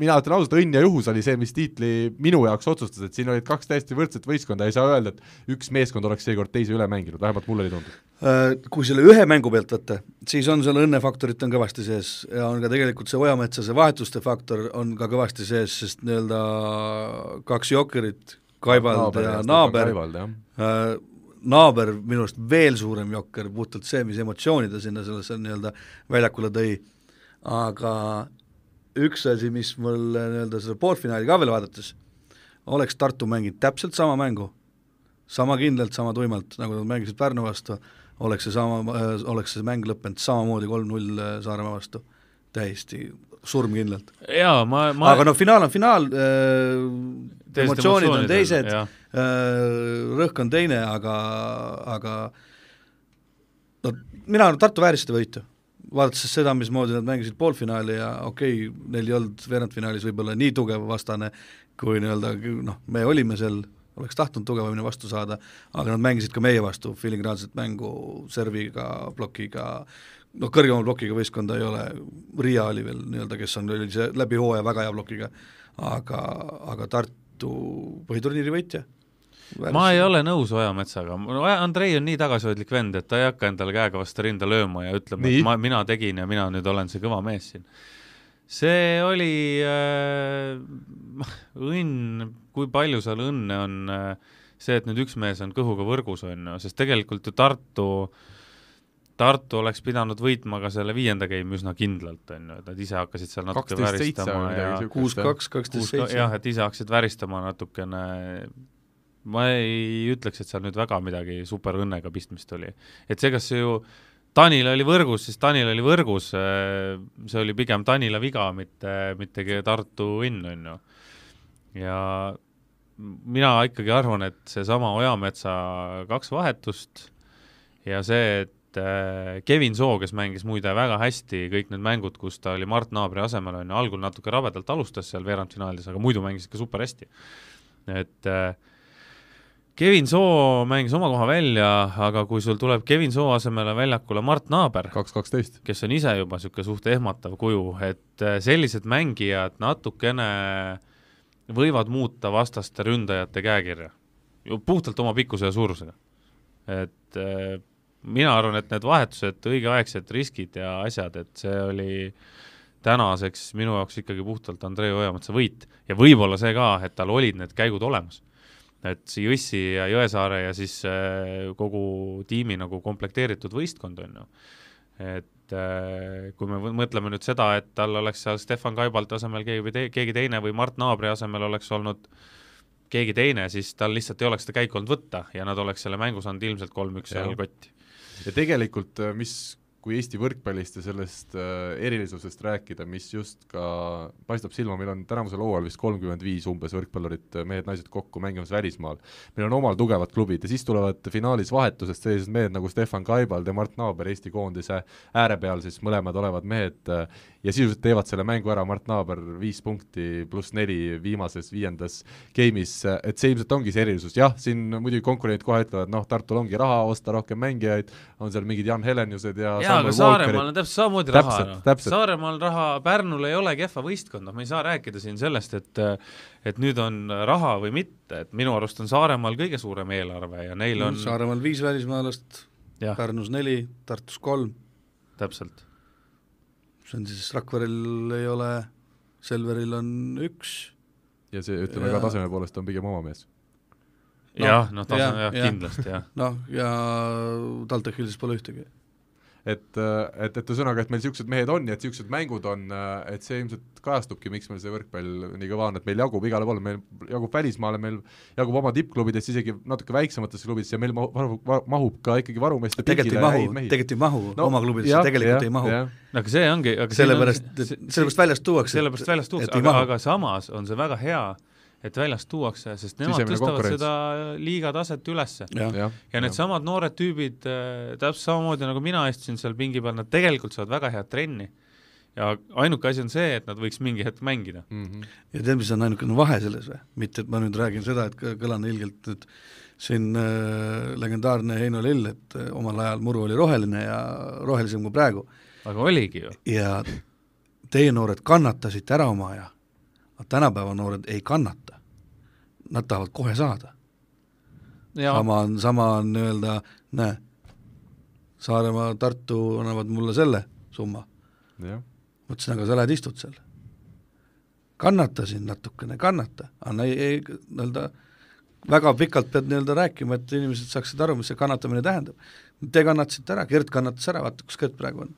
mina ütlen ausalt, õnn ja juhus oli see, mis tiitli minu jaoks otsustas, et siin olid kaks täiesti võrdset võistkonda, ei saa öelda, et üks meeskond oleks seekord teise üle mänginud, vähemalt mulle ei tundunud. Äh, kui selle ühe mängu pealt võtta, siis on seal õnnefaktorit on kõvasti sees ja on ka tegelikult see Ojametsa, see vahetuste faktor on ka kõvasti sees, sest nii-öelda kaks jokkerit, Kaibald ja Naaber, äh, Naaber minu arust veel suurem jokker, puhtalt see, mis emotsiooni ta sinna sellesse nii-öelda väljakule tõi, aga üks asi, mis mul nii-öelda seda poolfinaali ka veel vaadates, oleks Tartu mänginud täpselt sama mängu, sama kindlalt, sama tuimalt, nagu nad mängisid Pärnu vastu, oleks seesama, oleks see mäng lõppenud samamoodi kolm-null äh, Saaremaa vastu, täiesti surmkindlalt. jaa, ma, ma aga noh, finaal on finaal äh,, emotsioonid on teised, äh, rõhk on teine, aga, aga no mina arvan, Tartu vääris seda võitu vaadates seda, mismoodi nad mängisid poolfinaali ja okei okay,, neil ei olnud veerandfinaalis võib-olla nii tugev vastane, kui nii-öelda noh, me olime seal, oleks tahtnud tugevamini vastu saada, aga nad mängisid ka meie vastu filigraanset mängu serviga, plokiga, no kõrgema plokiga võistkonda ei ole, Riia oli veel nii-öelda, kes on, oli see läbi hooaja väga hea plokiga, aga, aga Tartu põhiturniiri võitja ma ei ole nõus Ojametsaga, Andrei on nii tagasihoidlik vend, et ta ei hakka endale käega vastu rinda lööma ja ütlema, et ma, mina tegin ja mina nüüd olen see kõva mees siin. see oli äh, (laughs) õnn, kui palju seal õnne on äh, see, et nüüd üks mees on kõhuga võrgus, on ju, sest tegelikult ju Tartu Tartu oleks pidanud võitma ka selle viienda game'i üsna kindlalt, on ju, et nad ise hakkasid seal natuke väristama ja kuus-kaks, kaksteist-seitse. jah, et ise hakkasid väristama natukene ma ei ütleks, et seal nüüd väga midagi superõnnega pistmist oli. et see, kas see ju Tanil oli võrgus, siis Tanil oli võrgus, äh, see oli pigem Tanila viga, mitte, mitte Tartu õnn, on ju. ja mina ikkagi arvan, et seesama Ojametsa kaks vahetust ja see, et äh, Kevin Soo, kes mängis muide väga hästi kõik need mängud, kus ta oli Mart Naabri asemel, on ju, algul natuke rabedalt alustas seal veerandfinaalis, aga muidu mängis ikka super hästi. et äh, Kevin Soo mängis oma koha välja, aga kui sul tuleb Kevin Soo asemele väljakule Mart Naaber, kes on ise juba niisugune suht ehmatav kuju, et äh, sellised mängijad natukene võivad muuta vastaste ründajate käekirja. puhtalt oma pikkuse ja suurusega. et äh, mina arvan, et need vahetused, õigeaegsed riskid ja asjad, et see oli tänaseks minu jaoks ikkagi puhtalt Andrei Ojametsa võit ja võib-olla see ka, et tal olid need käigud olemas et see Jõssi ja Jõesaare ja siis äh, kogu tiimi nagu komplekteeritud võistkond on ju. et äh, kui me mõtleme nüüd seda, et tal oleks seal Stefan Kaibalt asemel keegi või te keegi teine või Mart Naabri asemel oleks olnud keegi teine, siis tal lihtsalt ei oleks seda käiku olnud võtta ja nad oleks selle mängu saanud ilmselt kolm-üks seal kotti. ja tegelikult, äh, mis kui Eesti võrkpallist ja sellest äh, erilisusest rääkida, mis just ka paistab silma, meil on tänavuse laual vist kolmkümmend viis umbes võrkpallurit, äh, mehed-naised kokku mängimas välismaal. meil on omal tugevad klubid ja siis tulevad finaalis vahetusest sellised mehed nagu Stefan Kaibald ja Mart Naaber Eesti koondise ääre peal, siis mõlemad olevad mehed äh, ja sisuliselt teevad selle mängu ära, Mart Naaber viis punkti pluss neli viimases viiendas game'is, et see ilmselt ongi see erilisus, jah, siin muidugi konkurendid kohe ütlevad, noh, Tartul ongi raha osta rohkem mängijaid, on seal mingid Jan Heleniused ja, ja jaa, aga Saaremaal on täpselt samamoodi raha, noh. Saaremaal raha, Pärnul ei ole kehva võistkond, noh, me ei saa rääkida siin sellest, et et nüüd on raha või mitte, et minu arust on Saaremaal kõige suurem eelarve ja neil mm, on Saaremaal viis välismaalast, Pärnus neli, Tartus kolm. täpselt. see on siis, Rakverel ei ole, Selveril on üks. ja see, ütleme ja... ka taseme poolest on pigem oma mees jah, noh, taseme jah, kindlasti, jah. noh, ja TalTechilis pole ühtegi Äh, et, et, et ühesõnaga, et meil niisugused mehed on ja et niisugused mängud on, äh, et see ilmselt kajastubki, miks meil see võrkpall nii kõva on, et meil jagub igale poole, meil jagub välismaale, meil jagub oma tippklubides, isegi natuke väiksemates klubides ja meil varu, varu, mahub ka ikkagi varumeeste tegelikult ei mahu, tegelikult ei mahu no,, oma klubidesse tegelikult ja, ei mahu. no aga see ongi, aga sellepärast, sellepärast väljast tuuakse. sellepärast väljast tuuakse, aga, aga samas on see väga hea, et väljast tuuakse, sest nemad Sisemine tõstavad seda liiga taset ülesse. ja, ja, ja needsamad noored tüübid äh, täpselt samamoodi nagu mina istusin seal pingi peal, nad tegelikult saavad väga head trenni ja ainuke asi on see, et nad võiks mingi hetk mängida mm. -hmm. ja tead, mis on ainukene vahe selles või? mitte, et ma nüüd räägin seda, et kõlan ilgelt nüüd siin äh, legendaarne Heino Lill, et äh, omal ajal muru oli roheline ja rohelisem kui praegu. aga oligi ju. ja teie noored kannatasite ära oma aja, aga tänapäeva noored ei kannata nad tahavad kohe saada. sama on, sama on nii-öelda, näe, Saaremaa, Tartu annavad mulle selle summa. ma ütlesin, aga sa lähed istud seal. kannata siin natukene, kannata, anna nii-öelda väga pikalt pead nii-öelda rääkima, et inimesed saaksid aru, mis see kannatamine tähendab. Te kannatasite ära, Gerd kannatas ära, vaata kus Gerd praegu on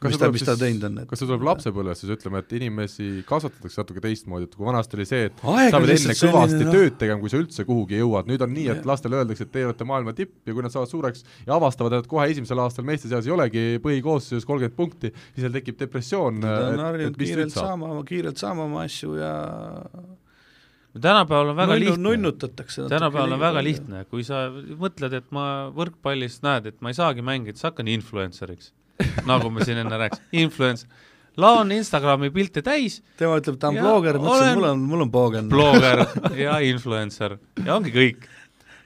mis ta, mis ta teinud on? kas see tuleb lapsepõlves siis, ütleme, et inimesi kasvatatakse natuke teistmoodi, et kui vanasti oli see, et Aega sa pead enne kõvasti no. tööd tegema, kui sa üldse kuhugi jõuad, nüüd on nii, et lastele öeldakse, et teie olete maailma tipp ja kui nad saavad suureks ja avastavad, et kohe esimesel aastal meeste seas ei olegi põhikoosseisus kolmkümmend punkti, siis neil tekib depressioon. Nad on harjunud kiirelt saama, kiirelt saama oma asju ja tänapäeval on väga Nunnu, lihtne. nunnutatakse. tänapäeval on väga lihtne, kui sa mõtled, et ma võrkpallis näed, et ma ei saagi mängida, siis hakkan influencer'iks nagu me siin enne rääkisime, influencer. laon Instagrami pilte täis. tema ütleb, ta on blogger, ma ütlesin, mul on, mul on blogger. blogger ja influencer ja ongi kõik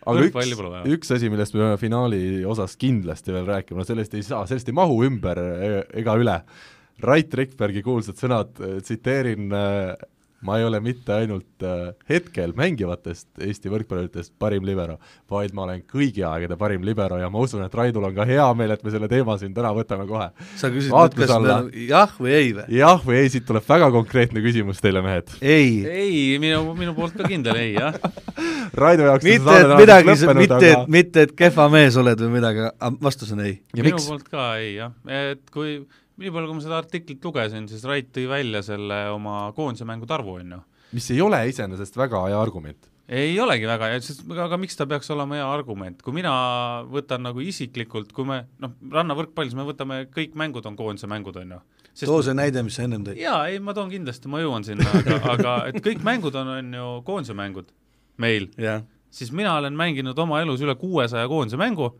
aga üks, üks asi, millest me peame finaali osas kindlasti veel rääkima, sellest ei saa, sellest ei mahu ümber e, ega üle. Rait Rikbergi kuulsad sõnad, tsiteerin ma ei ole mitte ainult äh, hetkel mängivatest Eesti võrkpalluritest parim libero, vaid ma olen kõigi aegade parim libero ja ma usun, et Raidul on ka hea meel, et me selle teema siin täna võtame kohe. sa küsid nüüd, kas me oleme jah või ei või? jah või ei, siit tuleb väga konkreetne küsimus teile, mehed. ei. ei, minu, minu poolt ka kindel ei, jah. (laughs) Raido jaoks mitte, et midagi, mitte, aga... mitte, et kehva mees oled või midagi, aga vastus on ei. minu miks? poolt ka ei, jah, et kui nii palju, kui ma seda artiklit lugesin, siis Rait tõi välja selle oma koondise mängude arvu, on ju. mis ei ole iseenesest väga hea argument ei olegi väga hea, sest aga, aga miks ta peaks olema hea argument, kui mina võtan nagu isiklikult, kui me noh, rannavõrkpallis me võtame, kõik mängud on koondise mängud, on ju. too see näide, mis sa ennem tõid. jaa, ei ma toon kindlasti, ma jõuan sinna, aga, (laughs) aga et kõik mängud on, on ju koondise mängud meil yeah., siis mina olen mänginud oma elus üle kuuesaja koondise mängu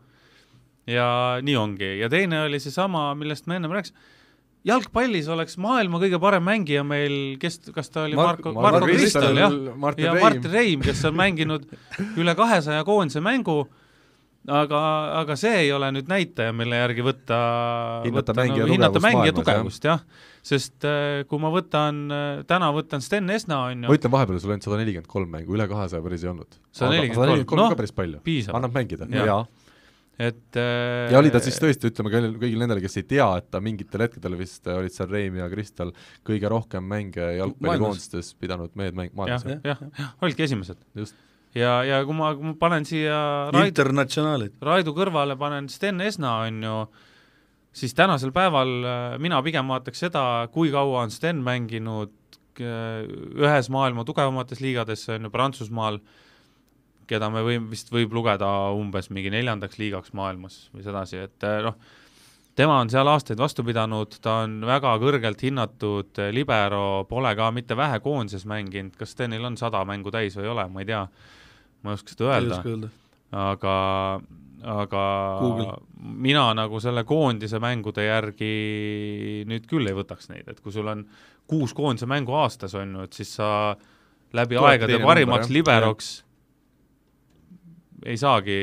ja nii ongi ja teine oli seesama, millest me ennem rääkisime jalgpallis oleks maailma kõige parem mängija meil, kes, kas ta oli Mark, Marko, Marko Kristal, jah, ja Martin Reim, kes on mänginud üle kahesaja koondise mängu, aga, aga see ei ole nüüd näitaja, mille järgi võtta hinnata mängija, no, hinnata mängija tugevust, jah ja.. sest äh, kui ma võtan, täna võtan Sten Esna, on ju ma ütlen vahepeal, sul on sada nelikümmend kolm mängu, üle kahesaja päris ei olnud. sada nelikümmend kolm, noh, piisab. annab mängida, jaa ja. ja et ja oli ta äh, siis tõesti, ütleme kõigile, kõigile nendele, kes ei tea, et ta mingitel hetkedel vist äh, olid seal Reim ja Kristal kõige rohkem mänge jalgpallikoondistes pidanud mehed mäng-, maailmas ja,. jah, jah, jah, olidki esimesed. ja, ja kui ma, kui ma panen siia Raid, Internatsionaalid. Raidu kõrvale panen Sten Esna, on ju, siis tänasel päeval äh, mina pigem vaataks seda, kui kaua on Sten mänginud ühes maailma tugevamates liigades, on ju, Prantsusmaal äh,, keda me võime, vist võib lugeda umbes mingi neljandaks liigaks maailmas või sedasi, et eh, noh, tema on seal aastaid vastu pidanud, ta on väga kõrgelt hinnatud eh, libero, pole ka mitte vähe koondises mänginud, kas Stenil on sada mängu täis või ei ole, ma ei tea. ma ei oska seda öelda. aga, aga Google. mina nagu selle koondise mängude järgi nüüd küll ei võtaks neid, et kui sul on kuus koondise mängu aastas, on ju, et siis sa läbi Tuleb aegade parimaks liberoks ja ei saagi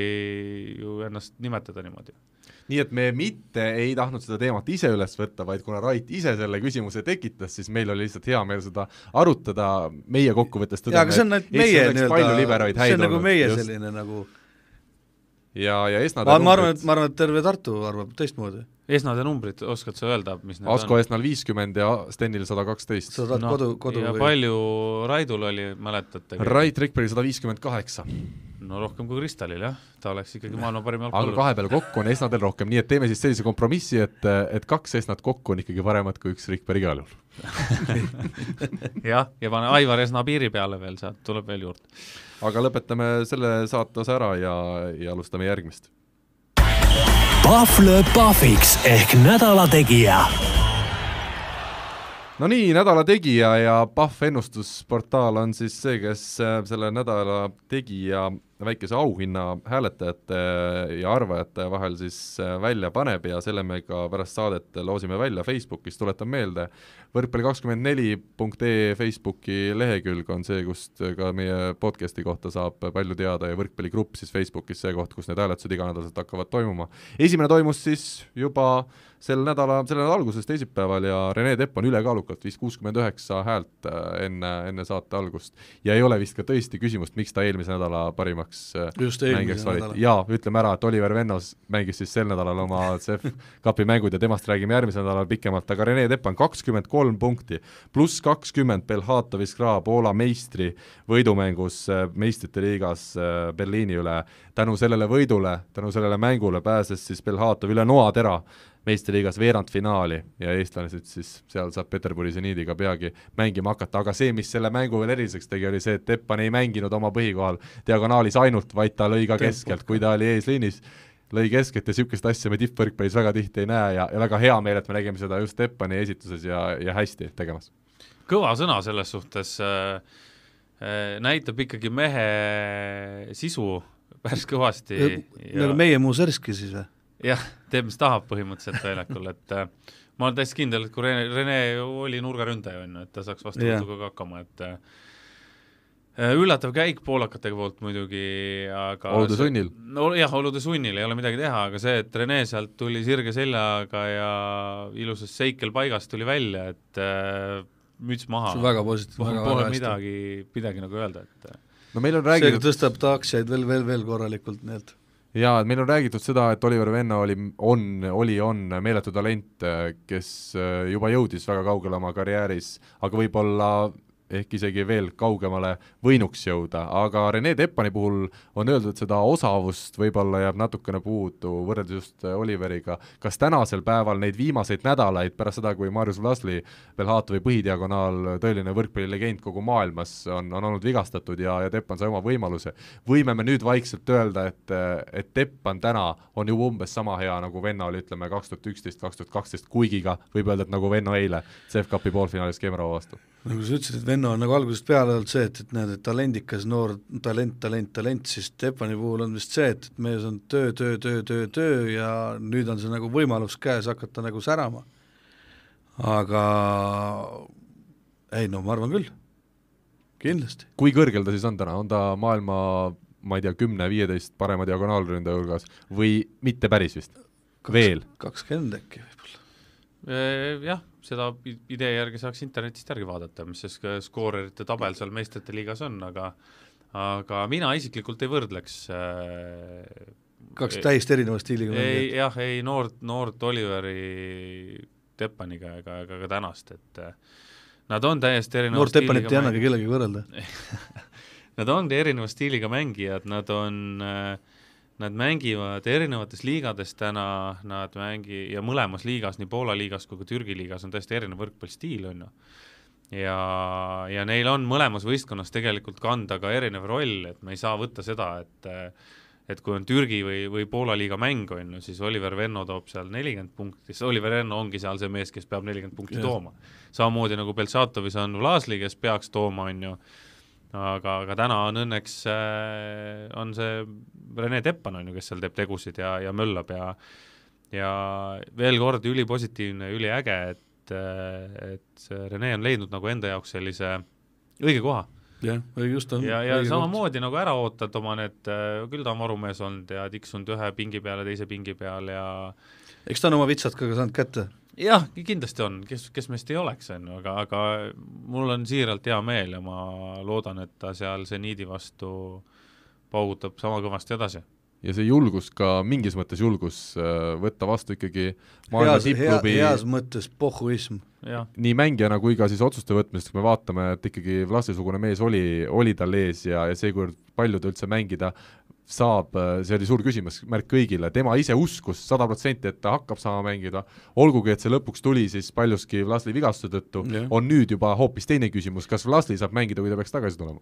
ju ennast nimetada niimoodi. nii et me mitte ei tahtnud seda teemat ise üles võtta, vaid kuna Rait ise selle küsimuse tekitas, siis meil oli lihtsalt hea meel seda arutada, meie kokkuvõttes tõdeme, et nagu Eestis oleks palju liberaid häid olnud. see on nagu meie just. selline nagu ja, ja Esnade ma, ma arvan, et ma arvan, et terve Tartu arvab teistmoodi. Esnade numbrid, oskad sa öelda, mis need Asko on? Esnal viiskümmend ja Stenil sada kaksteist. sada no, kodu, noh, kodu ja või... palju Raidul oli, mäletate? Rait Rikbergil sada viiskümmend kaheksa no rohkem kui Kristalil jah, ta oleks ikkagi maailma parim jalgpallur. aga kahe peale kokku on Esnadel rohkem, nii et teeme siis sellise kompromissi, et, et kaks Esnat kokku on ikkagi paremad kui üks Rikberg igal juhul (laughs) jah, ja pane Aivar Esna piiri peale veel, sealt tuleb veel juurde. aga lõpetame selle saate osa ära ja, ja alustame järgmist. Pahv lööb pahviks ehk nädala tegija no nii, nädala tegija ja Pahv ennustusportaal on siis see, kes äh, selle nädala tegija väikese auhinna hääletajate äh, ja arvajate vahel siis äh, välja paneb ja selle me ka pärast saadet loosime välja Facebookis, tuletan meelde, võrkpalli24.ee Facebooki lehekülg on see, kust ka meie podcast'i kohta saab palju teada ja võrkpalligrupp siis Facebookis see koht, kus need hääletused iganädalaselt hakkavad toimuma. esimene toimus siis juba äh, sel nädala, selle nädala alguses, teisipäeval ja Rene Tepp on ülekaalukalt vist kuuskümmend üheksa häält äh, enne, enne saate algust. ja ei ole vist ka tõesti küsimust, miks ta eelmise nädala parimaks äh, mängijaks valiti, jaa, ütleme ära, et Oliver Vennos mängis siis sel nädalal oma CEF Cupi mängud ja temast räägime järgmisel nädalal pikemalt, aga Rene Tepp on kakskümmend kolm punkti, pluss kakskümmend Belhatovi Skra Poola meistri võidumängus äh, meistrite liigas Berliini üle, tänu sellele võidule, tänu sellele mängule pääses siis Belhatov üle noatera meistriliigas veerandfinaali ja eestlased siis seal saab Peterburi seniidiga peagi mängima hakata, aga see, mis selle mängu veel eriliseks tegi, oli see, et Teppan ei mänginud oma põhikohal diagonaalis ainult, vaid ta lõi ka keskelt, kui ta oli eesliinis, lõi keskelt ja niisugust asja me tippvõrkpallis väga tihti ei näe ja, ja väga hea meel, et me nägime seda just Teppani esituses ja, ja hästi tegemas. kõva sõna selles suhtes äh,, äh näitab ikkagi mehe sisu päris kõvasti. nagu meie Muzerski siis või? jah, teeb, mis tahab põhimõtteliselt väljakul, et äh, ma olen täiesti kindel, et kui Rene, Rene oli nurgaründaja, on ju, et ta saaks vastuvõtuga yeah. ka hakkama, et äh, äh üllatav käik poolakatega poolt muidugi, aga olude sunnil? no jah, olude sunnil ei ole midagi teha, aga see, et Rene sealt tuli sirge seljaga ja ilusas seikelpaigas tuli välja, et äh, müts maha. see on väga positiivne, väga, väga hästi. midagi, midagi nagu öelda, et äh, no meil on räägitud seega tõstab ta aktsiaid veel, veel, veel korralikult, nii et jaa, et meil on räägitud seda, et Oliver Venno oli, on, oli, on meeletu talent, äh, kes äh, juba jõudis väga kaugele oma karjääris, aga võib-olla ehk isegi veel kaugemale võinuks jõuda, aga Rene Teppani puhul on öeldud, et seda osavust võib-olla jääb natukene puudu võrreldes just äh, Oliveriga. kas tänasel päeval neid viimaseid nädalaid pärast seda, kui Marius Vlasli, Belhatovi põhidiagonaal, tõeline võrkpallilegend kogu maailmas, on, on olnud vigastatud ja, ja Teppan sai oma võimaluse, võime me nüüd vaikselt öelda, et, äh, et Teppan täna on ju umbes sama hea, nagu venna oli, ütleme, kaks tuhat üksteist, kaks tuhat kaksteist, kuigi ka võib öelda, et nagu Venno eile CF Cupi poolfinaalis Kemerova vastu. nagu sa ütlesid, et Venno Enno on nagu algusest peale olnud see, et, et näed, et talendikas noor talent, talent, talent, siis Stefani puhul on vist see, et, et mees on töö, töö, töö, töö, töö ja nüüd on see nagu võimalus käes hakata nagu särama. aga ei no ma arvan küll, kindlasti. kui kõrgel ta siis on täna, on ta maailma ma ei tea, kümne-viieteist parema diagonaalründaja hulgas või mitte päris vist Kaks, veel? kakskümmend äkki võib-olla. Jah, seda idee järgi saaks internetist järgi vaadata, mis see äh, skoorerite tabel seal meistrite liigas on, aga aga mina isiklikult ei võrdleks äh, kaks täiesti erineva stiiliga ei jah, ei noort, noort Oliveri Teppaniga ega, ega ka tänast, et äh, nad on täiesti erineva noort Teppanit ei annagi kellegagi võrrelda (laughs) Nad on erineva stiiliga mängijad, nad on äh, Nad mängivad erinevates liigades täna, nad mängi- ja mõlemas liigas, nii Poola liigas kui ka Türgi liigas on täiesti erinev võrkpallistiil, on ju ja, ja neil on mõlemas võistkonnas tegelikult kanda ka erinev roll, et me ei saa võtta seda, et et kui on Türgi või, või Poola liiga mäng, on ju, siis Oliver Venno toob seal nelikümmend punkti, siis Oliver Venno ongi seal see mees, kes peab nelikümmend punkti ja. tooma. samamoodi nagu Beltšatovis on Vlasli, kes peaks tooma, on ju, aga, aga täna on õnneks äh,, on see Rene Teppan on ju, kes seal teeb tegusid ja, ja möllab ja ja veel kord ülipositiivne, üliäge, et, äh, et Rene on leidnud nagu enda jaoks sellise õige koha. jah, just on. ja, ja samamoodi koht. nagu ära ootad oma need, äh, küll ta on varumees olnud ja tiksunud ühe pingi peale, teise pingi peale ja eks ta on oma vitsad ka saanud kätte jah, kindlasti on, kes, kes meist ei oleks, on ju, aga, aga mul on siiralt hea meel ja ma loodan, et ta seal seniidi vastu paugutab sama kõvasti edasi ja see julgus ka, mingis mõttes julgus äh, võtta vastu ikkagi maailma tippklubi hea, heas mõttes pohhuism. nii mängijana kui ka siis otsuste võtmisest, kui me vaatame, et ikkagi Vlasi-sugune mees oli, oli tal ees ja, ja see, kuivõrd palju ta üldse mängida saab, äh, see oli suur küsimusmärk kõigile, tema ise uskus sada protsenti, et ta hakkab saama mängida, olgugi et see lõpuks tuli siis paljuski Vlasli vigastuse tõttu yeah., on nüüd juba hoopis teine küsimus, kas Vlasli saab mängida, kui ta peaks tagasi tulema?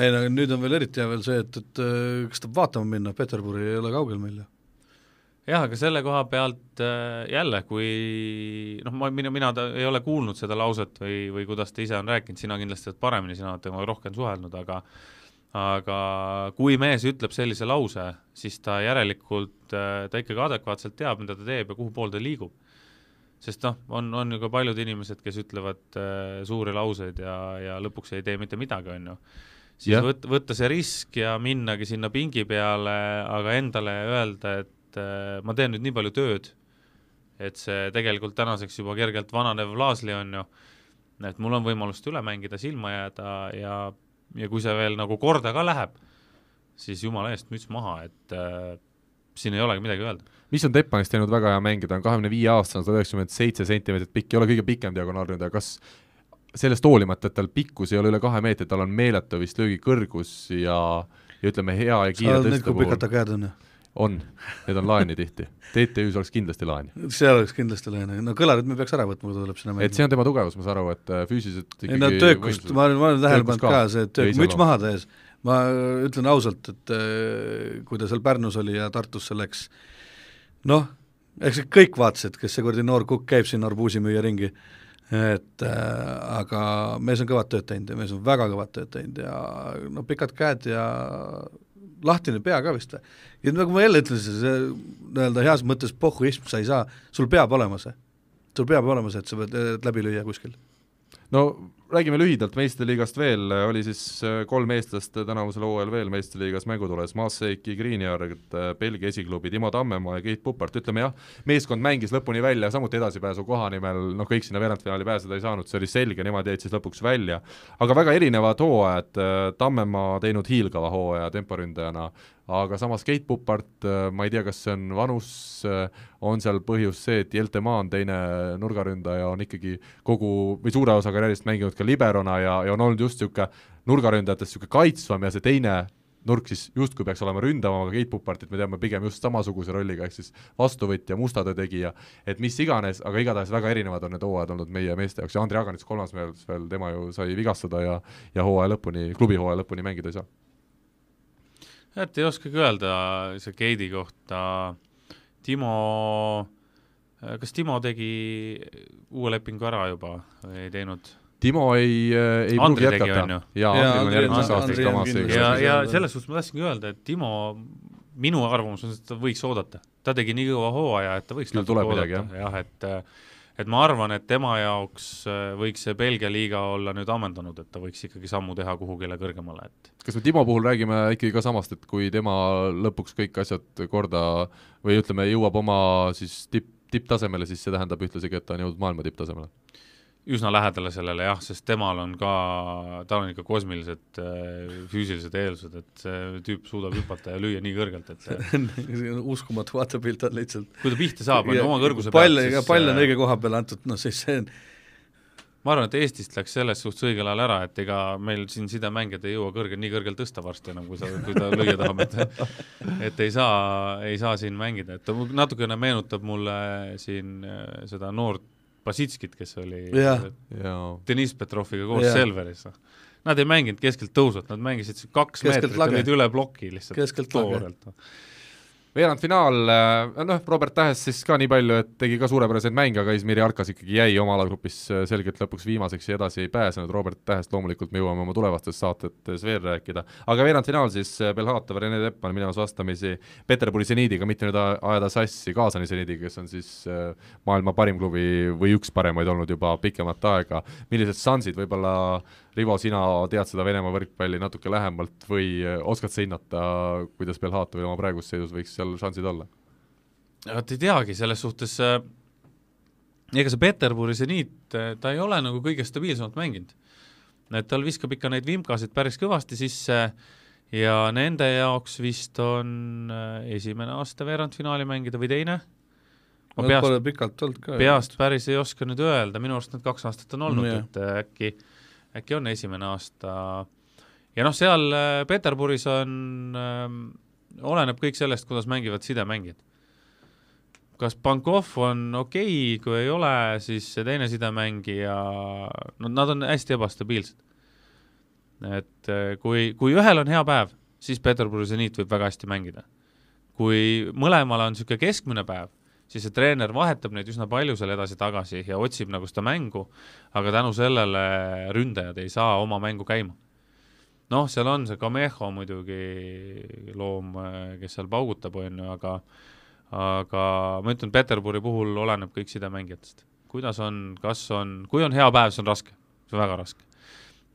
ei no nüüd on veel eriti hea veel see, et, et äh, kas tahab vaatama minna, Peterburi ei ole kaugel meil ju jah, aga selle koha pealt äh, jälle, kui noh, ma, mina, mina ta, ei ole kuulnud seda lauset või, või kuidas ta ise on rääkinud, sina kindlasti oled paremini, sina oled temaga rohkem suhelnud, aga aga kui mees ütleb sellise lause, siis ta järelikult, äh, ta ikkagi adekvaatselt teab, mida ta teeb ja kuhu poole ta liigub. sest noh, on, on ju ka paljud inimesed, kes ütlevad äh, suuri lauseid ja, ja lõpuks ei tee mitte midagi, on ju. siis yeah. võt, võtta see risk ja minnagi sinna pingi peale, aga endale öelda, et äh, ma teen nüüd nii palju tööd, et see tegelikult tänaseks juba kergelt vananev Laasli on ju, et mul on võimalust üle mängida, silma jääda ja ja kui see veel nagu korda ka läheb, siis jumala eest müts maha, et äh, siin ei olegi midagi öelda. mis on Teppanist teinud väga hea mängida, on kahekümne viie aastane, sada üheksakümmend seitse sentimeetrit pikk, ei ole kõige pikem diagonaal nüüd, aga kas sellest hoolimata, et tal pikkus ei ole üle kahe meetri, tal on meeletu vist löögikõrgus ja ja ütleme, hea ja kiire tõstja puhul. pikalt ta käed on ju on, need on laeni tihti. TTÜ-s oleks kindlasti laeni. seal oleks kindlasti laeni, no kõlarit me peaks ära võtma, kui ta tuleb sinna mängima. et see on tema tugevus, ma saan aru, et äh, füüsiliselt ei no töökust, ma olen, ma olen tähele pannud ka, see töök, müts maha ta ees. ma ütlen ausalt, et äh, kui ta seal Pärnus oli ja Tartusse läks, noh, eks kõik vaatasid, kes see kuradi noor kukk käib siin arbuusimüüja ringi et äh, aga mees on kõvat tööd teinud ja mees on väga kõvat tööd teinud ja no pikad käed ja lahtine pea ka vist või? ja nagu ma jälle ütlen, see nii-öelda heas mõttes pohhuism, sa ei saa, sul peab olema see. sul peab olema see, et sa pead läbi lüüa kuskil. no räägime lühidalt meistriliigast veel, oli siis äh, kolm eestlast tänavusel hooajal veel meistriliigas mängutules, Maaseiki, Greenyard, äh, Belgia esiklubi Timo Tammemaa ja Keit Pupart, ütleme jah, meeskond mängis lõpuni välja, samuti edasipääsu koha nimel, noh kõik sinna veerandfinaali pääseda ei saanud, see oli selge, nemad jäid siis lõpuks välja. aga väga erinevad hooajad, äh, Tammemaa teinud hiilgava hooaja temporündajana, aga samas Keit Pupart, ma ei tea, kas see on vanus, on seal põhjus see, et Jeltemaa on teine nurgaründaja, on ikkagi kogu või suure osa karjäärist mänginud ka liberona ja, ja on olnud just niisugune nurgaründajatest niisugune kaitsvam ja see teine nurk siis justkui peaks olema ründavam, aga Keit Pupartit me teame pigem just samasuguse rolliga, ehk siis vastuvõtja, mustatöö tegija, et mis iganes, aga igatahes väga erinevad on need hooajad olnud meie meeste jaoks ja Andrei Aganits kolmas mees veel, tema ju sai vigastada ja, ja hooaja lõpuni, klubi hooaja lõpuni mängida ei saa. et ei oskagi öelda see Keidi kohta, Timo kas Timo tegi uue lepingu ära juba või ei teinud? Timo ei, eh, ei pruugi jätkata. ja, ja, ja selles suhtes ma tahtsingi öelda, et Timo, minu arvamus on, et ta võiks oodata. ta tegi nii kõva hooaja, et ta võiks no, natuke oodata, jah ja,, et eh, et ma arvan, et tema jaoks eh, võiks see Belgia liiga olla nüüd ammendunud, et ta võiks ikkagi sammu teha kuhugile kõrgemale, et kas me Timo puhul räägime ikkagi ka samast, et kui tema lõpuks kõik asjad korda või ütleme, jõuab oma siis tipp, tipptasemele, siis see tähendab ühtlasi ka, et ta on jõudnud maailma tipptasemele? üsna lähedale sellele jah, sest temal on ka, tal on ikka kosmilised äh, füüsilised eeldused, et see tüüp suudab hüpata ja lüüa nii kõrgelt, et see (laughs) uskumatu vaatepilt on lihtsalt. kui ta pihta saab, on ju, oma kõrguse pall, pealt, siis pall on äh, õige koha peale antud, noh siis see on ma arvan, et Eestist läks selles suhtes õigel ajal ära, et ega meil siin sidemängijad ei jõua kõrge, nii kõrgel tõsta varsti enam, nagu kui sa, kui ta lüüa tahab, et (laughs) et ei saa, ei saa siin mängida, et ta natukene meenutab mulle siin äh, seda noort Pasitskit, kes oli yeah. Deniss Petroviga koos yeah. Selveris, noh. Nad ei mänginud keskelt tõusvat, nad mängisid kaks keskelt meetrit lage. ja olid üle ploki lihtsalt keskelt toorelt. Noh veerandfinaal, äh, noh, Robert Tähes siis ka nii palju, et tegi ka suurepäraseid mänge, aga Izmiri Arkas ikkagi jäi oma alagrupis äh, selgelt lõpuks viimaseks ja edasi ei pääsenud, Robert Tähest loomulikult me jõuame oma tulevastes saatetes veel rääkida, aga veerandfinaal siis äh, Belhatov, Rene Teppan minemas vastamisi Peterburi seniidiga, mitte nüüd ajada sassi Kaasani seniidiga, kes on siis maailma parim klubi või üks paremaid olnud juba pikemat aega, millised šansid võib-olla äh, Rivo, sina tead seda Venemaa võrkpalli natuke lähemalt või eh, oskad sa hinnata, kuidas Belhatovil oma praeguses seisus võiks seal šansid olla? vot ei teagi, selles suhtes eh, ega see Peterburi seniit, eh, ta ei ole nagu kõige stabiilsemalt mänginud. et tal viskab ikka neid vimkasid päris kõvasti sisse ja nende jaoks vist on esimene aasta veerandfinaali mängida või teine ma peast, peast päris ei oska nüüd öelda, minu arust need kaks aastat on olnud mm,, et äkki äkki on esimene aasta. ja noh, seal äh, Peterburis on äh,, oleneb kõik sellest, kuidas mängivad sidemängijad. kas Pankov on okei okay,, kui ei ole, siis see teine sidemängija, no nad on hästi ebastabiilsed. et äh, kui, kui ühel on hea päev, siis Peterburi seniit võib väga hästi mängida. kui mõlemal on niisugune keskmine päev, siis see treener vahetab neid üsna palju seal edasi-tagasi ja otsib nagu seda mängu, aga tänu sellele ründajad ei saa oma mängu käima. noh, seal on see Kameho muidugi loom, kes seal paugutab, on ju, aga aga ma ütlen, Peterburi puhul oleneb kõik sidemängijatest. kuidas on, kas on, kui on hea päev, siis on raske, see on väga raske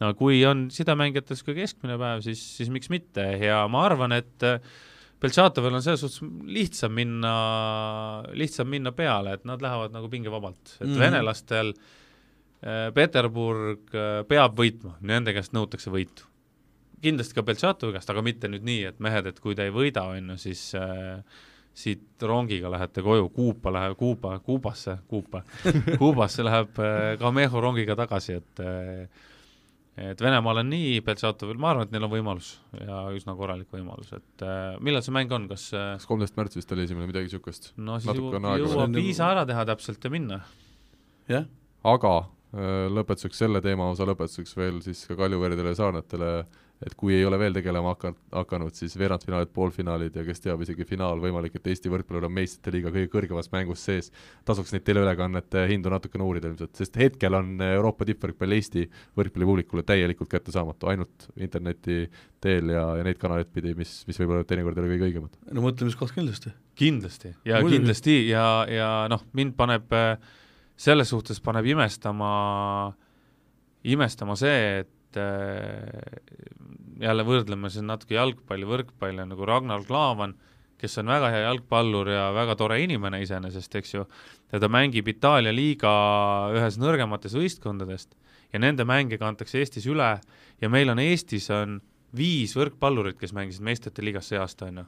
no kui on sidemängijates ka keskmine päev, siis, siis miks mitte ja ma arvan, et äh, Beltšatovil on selles suhtes lihtsam minna, lihtsam minna peale, et nad lähevad nagu pingevabalt, et mm -hmm. venelastel äh, Peterburg äh, peab võitma, nende käest nõutakse võitu. kindlasti ka Beltšatovi käest, aga mitte nüüd nii, et mehed, et kui te ei võida, on ju, siis äh, siit rongiga lähete koju, Kuupa läheb, Kuuba, Kuubasse, Kuupa (laughs) Kuubasse läheb äh, Kameho rongiga tagasi, et äh, et Venemaal on nii, Beltšatovil, ma arvan, et neil on võimalus ja üsna korralik võimalus, et äh, millal see mäng on, kas äh, kas kolmteist märts vist oli esimene, midagi niisugust? no siis jõuab jõua viisa ära teha täpselt ja minna. jah yeah.. aga äh, lõpetuseks selle teema osa lõpetuseks veel siis ka Kaljuveredele ja Saarnatele et kui ei ole veel tegelema haka-, hakanud, siis veerandfinaalid, poolfinaalid ja kes teab, isegi finaal, võimalik, et Eesti võrkpallur on meistrite liiga kõige kõrgemas mängus sees, tasuks neid teleülekannete hindu natukene uurida ilmselt, sest hetkel on Euroopa tippvõrkpall Eesti võrkpallipublikule täielikult kättesaamatu, ainult interneti teel ja, ja neid kanaleid pidi, mis, mis võib-olla teinekord ei ole kõige õigemad. no mõtlemiskoht kindlasti. kindlasti ja Muidugi. kindlasti ja, ja noh, mind paneb, selles suhtes paneb imestama, imestama see, et jälle võrdleme siin natuke jalgpalli, võrkpalli, nagu Ragnar Klavan, kes on väga hea jalgpallur ja väga tore inimene iseenesest, eks ju, ja ta mängib Itaalia liiga ühes nõrgematest võistkondadest ja nende mänge kantakse Eestis üle ja meil on Eestis on viis võrkpallurit, kes mängisid meistrite liigas see aasta, on ju,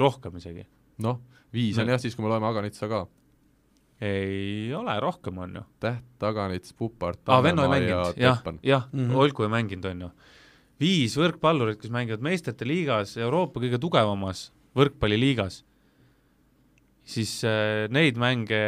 rohkem isegi. noh, viis on no. jah, siis kui me loeme Aganitsa ka. ei ole, rohkem on ju. Täht, Aganits, Pupart, Tammemaa ah, ja Teppan. jah, mhm. Olku ei mänginud, on ju viis võrkpallurit, kes mängivad meistrite liigas, Euroopa kõige tugevamas võrkpalliliigas siis äh, neid mänge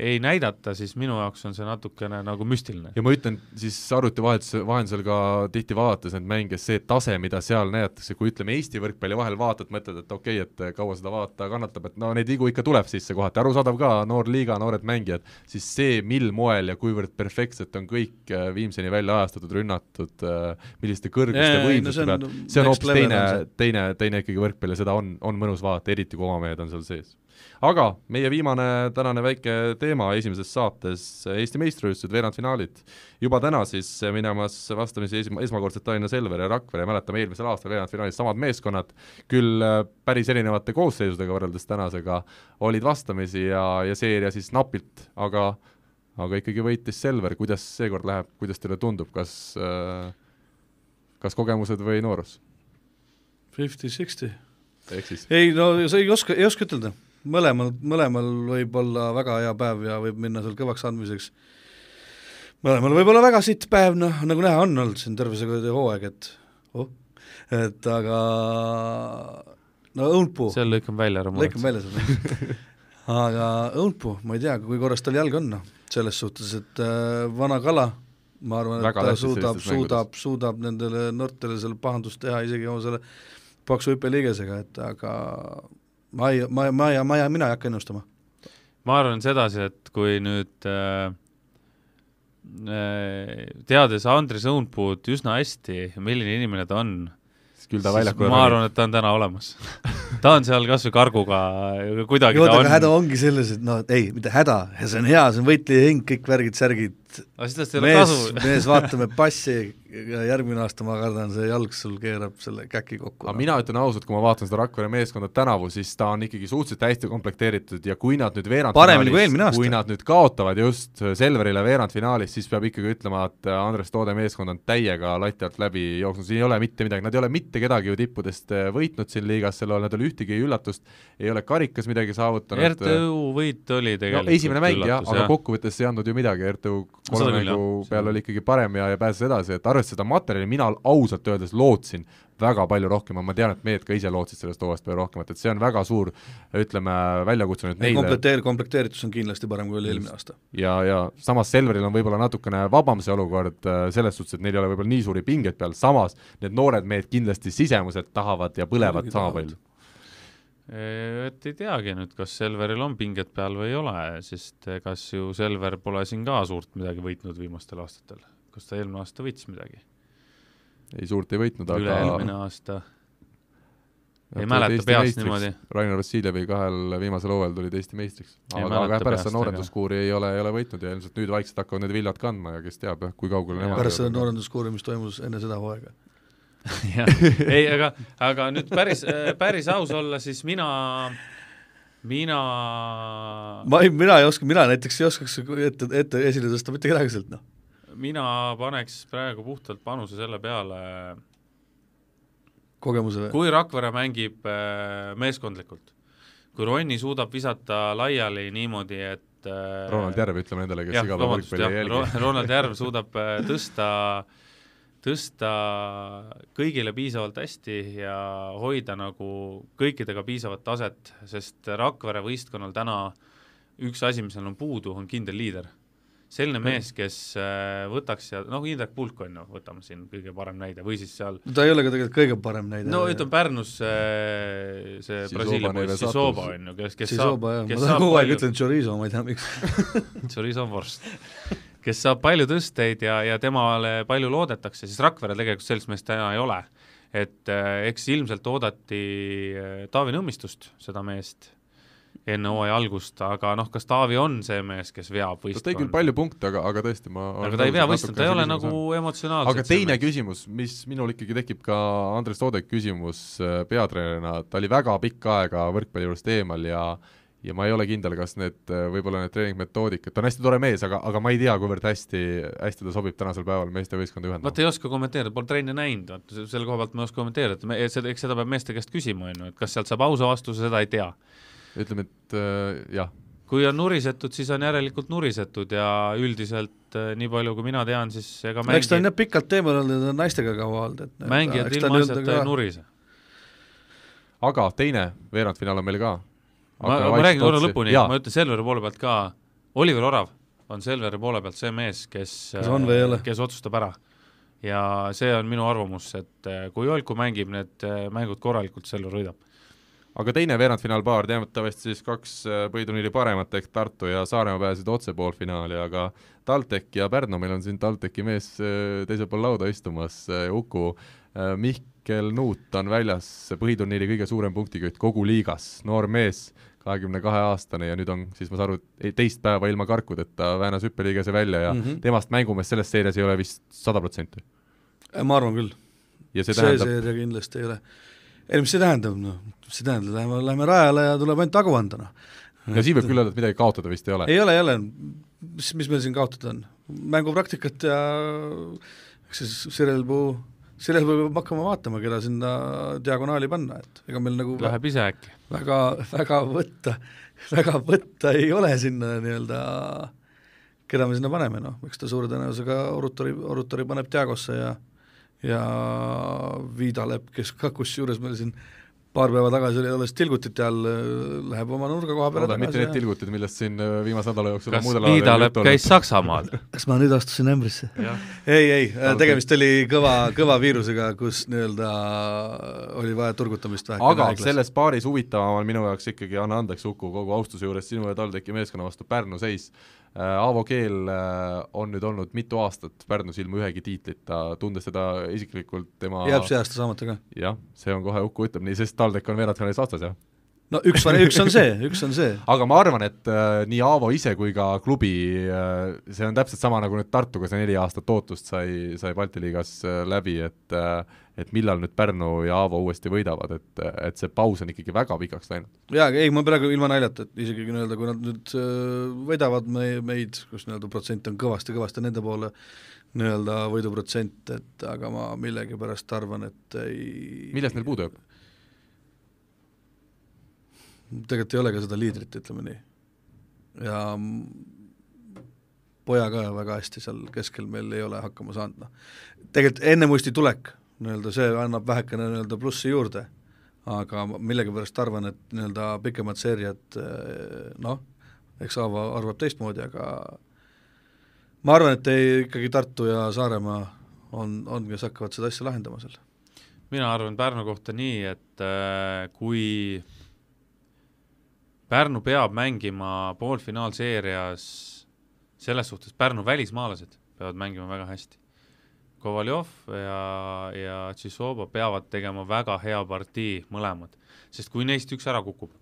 ei näidata, siis minu jaoks on see natukene nagu müstiline. ja ma ütlen siis arvutivahetuse vahendusel ka tihti vaadates neid mänge, see tase, mida seal näidatakse, kui ütleme, Eesti võrkpalli vahel vaatad, mõtled, et okei okay,, et kaua seda vaadata kannatab, et no neid vigu ikka tuleb sisse kohati, arusaadav ka, noor liiga, noored mängijad, siis see, mil moel ja kuivõrd perfektselt on kõik äh, viimseni välja ajastatud, rünnatud, äh, milliste kõrguste võimsuste no pealt, see on hoopis teine, teine, teine ikkagi võrkpall ja seda on, on mõnus vaadata, eriti kui oma mehed on seal sees aga meie viimane tänane väike teema esimeses saates, Eesti meistrivõistlused, veerandfinaalid. juba täna siis minemas vastamisi esma, esmakordselt Tallinna Selver ja Rakvere, mäletame eelmisel aastal veerandfinaalis samad meeskonnad, küll äh, päris erinevate koosseisudega võrreldes tänasega, olid vastamisi ja, ja seeria siis napilt, aga aga ikkagi võitis Selver, kuidas seekord läheb, kuidas teile tundub, kas äh, kas kogemused või noorus? Fifty-sixty. ei no sa ei oska, ei oska ütelda mõlemal, mõlemal võib olla väga hea päev ja võib minna seal kõvaks andmiseks, mõlemal võib olla väga sitt päev, noh, nagu näha, on olnud siin terve see hooaeg, et oh, et aga no õunpuu. seal lõikame välja ära. lõikame välja selle (laughs) aga õunpuu, ma ei tea, kui korras tal jalg on, noh, selles suhtes, et äh, vana kala, ma arvan, et ta suudab, suudab, suudab nendele noortele seal pahandust teha isegi oma selle paksu hüppeliigesega, et aga ma ei, ma, ma ja, ma ja mina ei hakka ennustama. ma arvan sedasi, et kui nüüd äh, äh teades Andres Õunpuud üsna hästi, milline inimene ta on, küll ta väljakul ma arvan, et ta on täna olemas (laughs) ta on seal kas või karguga, kuidagi Jood, ta on. häda ongi selles, et noh, et ei, mitte häda, see on hea, see on võitleja hing, kõik värgid-särgid, mees, (laughs) mees, vaatame passi ja järgmine aasta ma kardan, see jalg sul keerab selle käki kokku. aga mina ütlen ausalt, kui ma vaatan seda Rakvere meeskonda tänavu, siis ta on ikkagi suhteliselt hästi komplekteeritud ja kui nad nüüd veerandfinaalis, kui nad nüüd kaotavad just Selverile veerandfinaalis, siis peab ikkagi ütlema, et Andres Toode meeskond on täiega lati alt läbi jooksnud, siin ei ole mitte midagi, nad ei ole mitte kedagi ju tippudest eh, võitnud siin liigas sel ajal, nad ei ole ühtegi üllatust, ei ole karikas midagi saavutanud. RTÜ võit oli tegelikult no, esimene mäng jah, aga kokkuvõttes ei andnud ju midagi, RTÜ kolme mängu peal oli ikkagi parem ja, ja pääses edasi, et arvestades seda materjali, mina ausalt öeldes lootsin väga palju rohkem, ma tean, et mehed ka ise lootsid sellest hooajast palju rohkemat, et see on väga suur ütleme, väljakutse nüüd neile. komplekteer, komplekteeritus on kindlasti parem, kui oli eelmine aasta. ja, ja samas Selveril on võib-olla natukene vabam see olukord äh, selles suhtes, et neil ei ole võib-olla nii suuri pingeid peal, samas need noored mehed kindlasti sisemuselt tahavad ja põlevad sama palju et ei teagi nüüd, kas Selveril on pinged peal või ei ole, sest kas ju Selver pole siin ka suurt midagi võitnud viimastel aastatel, kas ta eelmine aasta võitis midagi? ei, suurt ei võitnud, aga üle-eelmine aasta ei mäleta Eesti peast meistriks. niimoodi. Rainer Vassiljevi kahel viimasel hooajal tulid Eesti meistriks. aga, aga pärast seda noorenduskuuri ei ole, ei ole võitnud ja ilmselt nüüd vaikselt hakkavad need viljad kandma ja kes teab jah, kui kaugele nemad pärast seda noorenduskuuri, mis toimus enne seda hooaega. (laughs) jah, ei, aga, aga nüüd päris, äh, päris aus olla, siis mina, mina ma ei, mina ei oska, mina näiteks ei oskaks ette, ette esile tõsta mitte kedagi sealt, noh. mina paneks praegu puhtalt panuse selle peale kogemuse või? kui Rakvere mängib äh, meeskondlikult, kui Ronni suudab visata laiali niimoodi, et äh, Ronald Järv, ütleme nendele, kes iga päev võrkpalli ei jälgi. Ronald Järv suudab tõsta äh, tõsta kõigile piisavalt hästi ja hoida nagu kõikidega piisavat taset, sest Rakvere võistkonnal täna üks asi, mis neil on puudu, on kindel liider. selline mm. mees, kes äh, võtaks ja noh, Indrek Pulk on ju, võtame siin kõige parem näide või siis seal no ta ei ole ka tegelikult kõige parem näide. no ütleme Pärnus äh, see, see Brasiilia poiss Sisoba on ju, kes, kes Sisoba, saab, kes ma saab kogu aeg palju... ütlen chorizo, ma ei tea miks (laughs) (laughs) chorizo on vorst kes saab palju tõsteid ja, ja temale palju loodetakse, siis Rakvere tegelikult sellist meest täna ei ole. et äh, eks ilmselt oodati äh, Taavi Nõmmistust, seda meest, enne hooaja algust, aga noh, kas Taavi on see mees, kes veab võistkonna? ta tõi küll palju punkte, aga, aga tõesti, ma aga ta ei vea võistkonna, ta ei ole nagu emotsionaalselt aga teine küsimus, mis minul ikkagi tekib ka Andres Toodek küsimus äh, peatreenerina, ta oli väga pikka aega võrkpalli juurest eemal ja äh, ja ma ei ole kindel, kas need, äh, võib-olla need treeningmetoodikad, ta on hästi tore mees, aga, aga ma ei tea, kuivõrd hästi, hästi ta sobib tänasel päeval meeste võistkonda ühendama. vaata, ei oska kommenteerida, pole trenni näinud, vaat selle koha pealt ma ei oska kommenteerida, et me, seda, eks seda peab meeste käest küsima, on ju, et kas sealt saab ausa vastuse, seda ei tea. ütleme, et äh, jah. kui on nurisetud, siis on järelikult nurisetud ja üldiselt äh, nii palju, kui mina tean, siis ega mängi... eks ta on jah pikalt eemal olnud ja ta on naistega kaua olnud, et mängijad ilmaasjata ei nurise. aga teine veerandfinaal on meil ka ma, ma räägin korra lõpuni, ma ütlen Selveri poole pealt ka, Oliver Orav on Selveri poole pealt see mees, kes kes, kes otsustab ära. ja see on minu arvamus, et äh, kui Olku mängib need äh, mängud korralikult, Selver võidab aga teine veerandfinaalpaar, teatavasti siis kaks äh, põhiturniiri paremat ehk Tartu ja Saaremaa pääsesid otse poolfinaali, aga TalTech ja Pärnu, meil on siin TalTechi mees teisel pool lauda istumas, Uku. Mihkel Nuut on väljas, põhiturniiri kõige suurem punktikütt kogu liigas, noor mees kahekümne kahe aastane ja nüüd on siis, ma saan aru, teist päeva ilma karkudeta Väänas hüppeliigese välja ja mm -hmm. temast mängumees selles seerias ei ole vist sada protsenti? Äh, ma arvan küll. see tähendab... seeria kindlasti ei ole. ei, mis see tähendab, noh, mis see tähendab, lähme, lähme rajale ja tuleb ainult tagu anda, noh. no et... siin võib küll öelda, et midagi kaotada vist ei ole. ei ole, ei ole, mis, mis meil siin kaotada on? mängupraktikat ja eks siis Sirel Puu sellel peab hakkama vaatama, keda sinna diagonaali panna, et ega meil nagu Läheb ise äkki? väga, väga võtta, väga võtta ei ole sinna nii-öelda, keda me sinna paneme, noh, eks ta suure tõenäosusega Orutori, Orutori paneb Diagosse ja ja Viida läheb, kes ka kusjuures meil siin äh, paar päeva tagasi oli alles tilgutite all, äh, läheb oma nurga koha peale tagasi. mitte need tilgutid, millest siin äh, viimase nädala jooksul kas Niidalepp käis Saksamaal? (laughs) kas ma nüüd astusin ämbrisse? ei, ei, äh, tegemist oli kõva, kõva viirusega, kus nii-öelda oli vaja turgutamist vähe. aga haiglas. selles paaris huvitavam on minu jaoks ikkagi, anna andeks, Uku, kogu austuse juures sinu ja TalTechi meeskonna vastu Pärnu seis Äh, Aavo Keel äh, on nüüd olnud mitu aastat Pärnus ilma ühegi tiitlita, tundes teda isiklikult, tema jääb see aasta saamata ka? jah, see on kohe Uku ütleb nii, sest TalTech on veerandfinaalis vastas, jah no üks on, üks on see, üks on see. aga ma arvan, et äh, nii Aavo ise kui ka klubi äh,, see on täpselt sama, nagu nüüd Tartuga see neli aastat ootust sai, sai Balti liigas äh, läbi, et äh, et millal nüüd Pärnu ja Aavo uuesti võidavad, et, et see paus on ikkagi väga pikaks läinud. jaa, ei ma praegu ilma naljata, et isegi nii-öelda kui nad nüüd äh, võidavad me, meid, kus nii-öelda protsent on kõvasti-kõvasti nende poole, nii-öelda võiduprotsent, et aga ma millegipärast arvan, et ei millest neil puudu jääb? tegelikult ei ole ka seda liidrit, ütleme nii. ja poja ka väga hästi seal keskel meil ei ole hakkama saanud, noh. tegelikult enne Musti tulek nii-öelda see annab vähekene nii-öelda plussi juurde, aga millegipärast arvan, et nii-öelda pikemad seeriad eh, noh, eks Aavo arvab teistmoodi, aga ma arvan, et ei, ikkagi Tartu ja Saaremaa on, on, kes hakkavad seda asja lahendama seal. mina arvan Pärnu kohta nii, et äh, kui äh, Pärnu peab mängima poolfinaalseerias, selles suhtes Pärnu välismaalased peavad mängima väga hästi. Kovaljov ja, ja Tšisoba peavad tegema väga hea partii, mõlemad. sest kui neist üks ära kukub,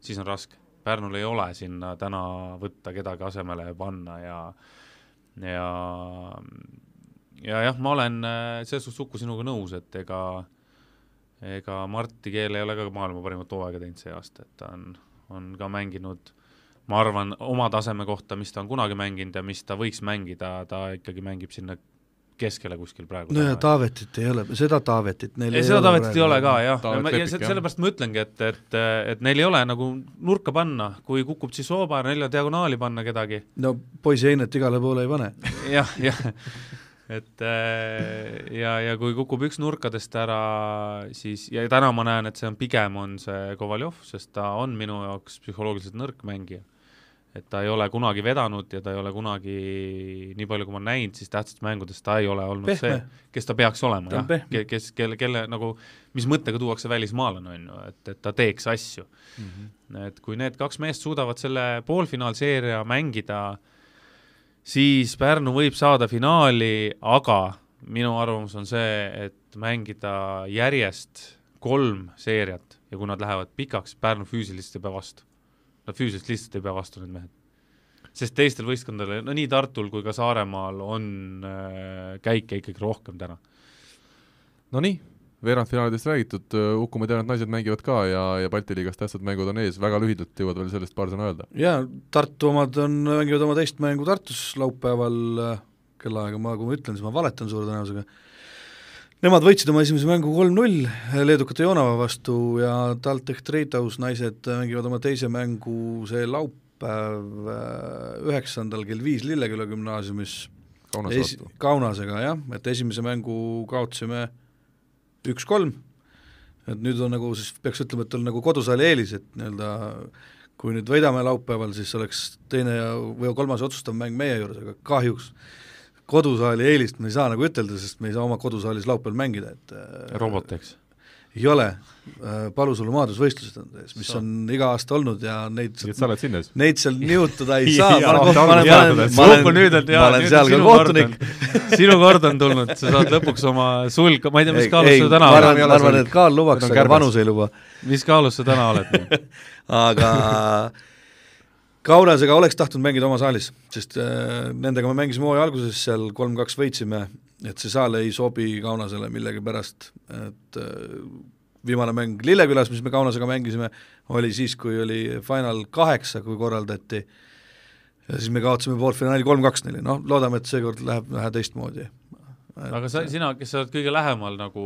siis on raske. Pärnul ei ole sinna täna võtta kedagi asemele ja panna ja, ja, ja jah, ma olen äh, selles suhtes, Uku, sinuga nõus, et ega ega Marti Keel ei ole ka maailma parimat hooaega teinud see aasta, et ta on on ka mänginud, ma arvan, oma taseme kohta, mis ta on kunagi mänginud ja mis ta võiks mängida, ta ikkagi mängib sinna keskele kuskil praegu. no ja Taavetit ei ole, seda Taavetit neil ei, ei seda Taavetit ei ole ka jah, ja, ja sellepärast ma ütlengi, et, et, et neil ei ole nagu nurka panna, kui kukub Tsisoba, neil ei ole diagonaali panna kedagi. no poisi heinet igale poole ei pane. (laughs) jah, jah et äh, ja, ja kui kukub üks nurkadest ära, siis ja täna ma näen, et see on pigem on see Kovaljov, sest ta on minu jaoks psühholoogiliselt nõrk mängija. et ta ei ole kunagi vedanud ja ta ei ole kunagi, nii palju kui ma olen näinud, siis tähtsates mängudes ta ei ole olnud pehme. see, kes ta peaks olema, jah, kes, kelle, kelle nagu, mis mõttega tuuakse välismaalane, on ju, et, et ta teeks asju mm. -hmm. et kui need kaks meest suudavad selle poolfinaalseeria mängida äh, siis Pärnu võib saada finaali, aga minu arvamus on see, et mängida järjest kolm seeriat ja kui nad lähevad pikaks, Pärnu füüsiliselt ei pea vastu. Nad füüsiliselt lihtsalt ei pea vastu, need mehed. sest teistel võistkondadel, no nii Tartul kui ka Saaremaal on äh, käike ikkagi rohkem täna. Nonii, veerandfinaalidest räägitud, äh, Uku, ma tean, et naised mängivad ka ja, ja Balti liigas tähtsad mängud on ees, väga lühidalt jõuad veel sellest paar sõna öelda? jaa, Tartu omad on, mängivad oma teist mängu Tartus laupäeval äh, kellaaega, ma, kui ma ütlen, siis ma valetan suure tõenäosusega, nemad võitsid oma esimese mängu kolm-null leedukate Joonava vastu ja TalTech Treitaus naised mängivad oma teise mängu see laupäev äh, üheksandal kell viis Lilleküla gümnaasiumis Kaunas Esi-, Kaunasega jah, et esimese mängu kaotasime üks-kolm, et nüüd on nagu siis peaks ütlema, et on nagu kodusaali eelis, et nii-öelda kui nüüd võidame laupäeval, siis oleks teine ja või kolmas otsustav mäng meie juures, aga kahjuks kodusaali eelist me ei saa nagu ütelda, sest me ei saa oma kodusaalis laupäeval mängida, et äh, robot, eks ei ole, äh, Palusalu maadlusvõistlused on ees, mis on iga aasta olnud ja neid nii et sa oled sinna siis? Neid seal nihutada ei (laughs) saa, ma olen kohtunud, ma olen, ma olen, ma olen seal ka kohtunik. sinu kord on tulnud, sa saad lõpuks oma sulg, ma ei tea, mis kaalus sa täna oled. ma arvan, et kaal lubaks, aga vanus ei luba. mis kaalus sa täna oled? (laughs) aga Kaunasega oleks tahtnud mängida oma saalis, sest äh, nendega me mängisime hooaja alguses seal kolm-kaks võitsime et see saal ei sobi Kaunasele millegipärast, et äh, viimane mäng Lillekülas, mis me Kaunasega mängisime, oli siis, kui oli Final kaheksa, kui korraldati, siis me kaotasime poolfinaali kolm-kaks neile, noh, loodame, et seekord läheb vähe teistmoodi. Et... aga sa, sina, kes sa oled kõige lähemal nagu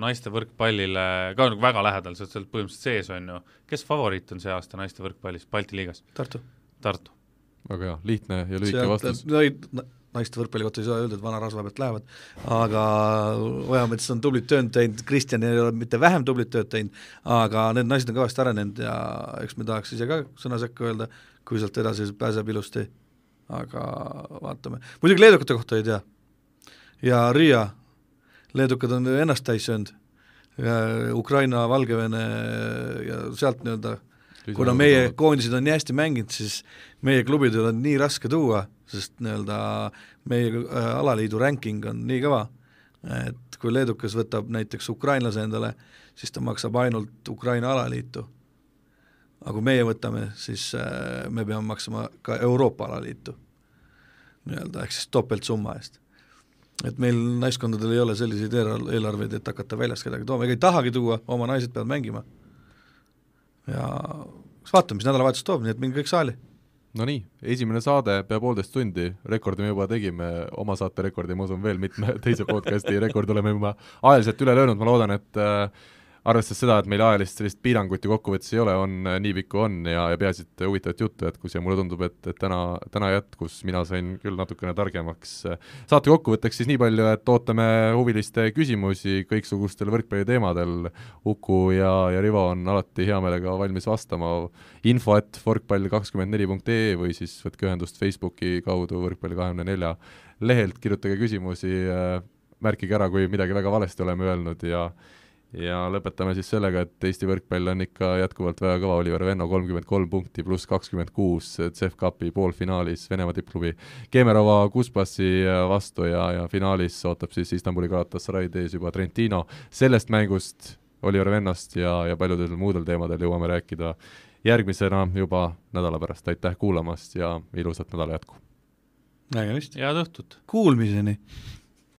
naiste võrkpallile, ka nagu väga lähedal, sa oled seal põhimõtteliselt sees, on ju, kes favoriit on see aasta naiste võrkpallis Balti liigas? Tartu. Tartu. väga hea, lihtne ja lühike vastus. no ei, naiste võrkpalli kohta ei saa öelda, et vana rasva pealt lähevad, aga Ojamets on tublit tööd teinud, Kristjan ei ole mitte vähem tublit tööd teinud, aga need naised on kõvasti arenenud ja eks me tahaks ise ka sõna sekka öelda, kui sealt edasi pääseb ilusti, aga vaatame. muidugi leedukate kohta ei tea. ja Riia, leedukad on ennast täis söönud, Ukraina, Valgevene ja sealt nii-öelda kuna meie koondised on nii hästi mänginud, siis meie klubidel on nii raske tuua sest nii-öelda meie äh, alaliidu ranking on nii kõva, et kui leedukas võtab näiteks ukrainlase endale, siis ta maksab ainult Ukraina alaliitu. aga kui meie võtame, siis äh, me peame maksma ka Euroopa alaliitu nii-öelda, ehk siis topeltsumma eest et meil naiskondadel ei ole selliseid eelarveid, et hakata väljast kedagi tooma, ega ei tahagi tuua, oma naised peavad mängima. ja vaatame, mis nädalavahetus toob, nii et minge kõik saali Nonii, esimene saade, pea poolteist tundi, rekordi me juba tegime, oma saate rekordi, ma usun, veel mitme (laughs) teise podcasti rekordi oleme juba ajaliselt üle löönud, ma loodan, et äh, arvestades seda, et meil ajalist sellist piirangut ju kokkuvõttes ei ole, on äh, nii pikku on ja, ja peaasi, et äh, huvitavat juttu jätkus ja mulle tundub, et, et täna, täna jätkus, mina sain küll natukene targemaks. Äh, saate kokkuvõtteks siis nii palju, et ootame huviliste küsimusi kõiksugustel võrkpalliteemadel, Uku ja, ja Rivo on alati hea meelega valmis vastama, info et võrkpall24.ee või siis võtke ühendust Facebooki kaudu võrkpalli24 lehelt, kirjutage küsimusi, märkige ära, kui midagi väga valesti oleme öelnud ja ja lõpetame siis sellega, et Eesti võrkpall on ikka jätkuvalt väga kõva, Oliver Venno kolmkümmend kolm punkti pluss kakskümmend kuus CEF Cupi poolfinaalis Venemaa tippklubi Kemerova Kuspassi vastu ja, ja finaalis ootab siis Istanbuli Galatasaray'd ees juba Trentino. sellest mängust, Oliver Vennost ja, ja paljudel muudel teemadel jõuame rääkida järgmisena juba nädala pärast, aitäh kuulamast ja ilusat nädala jätku! nägemist! head õhtut! Kuulmiseni!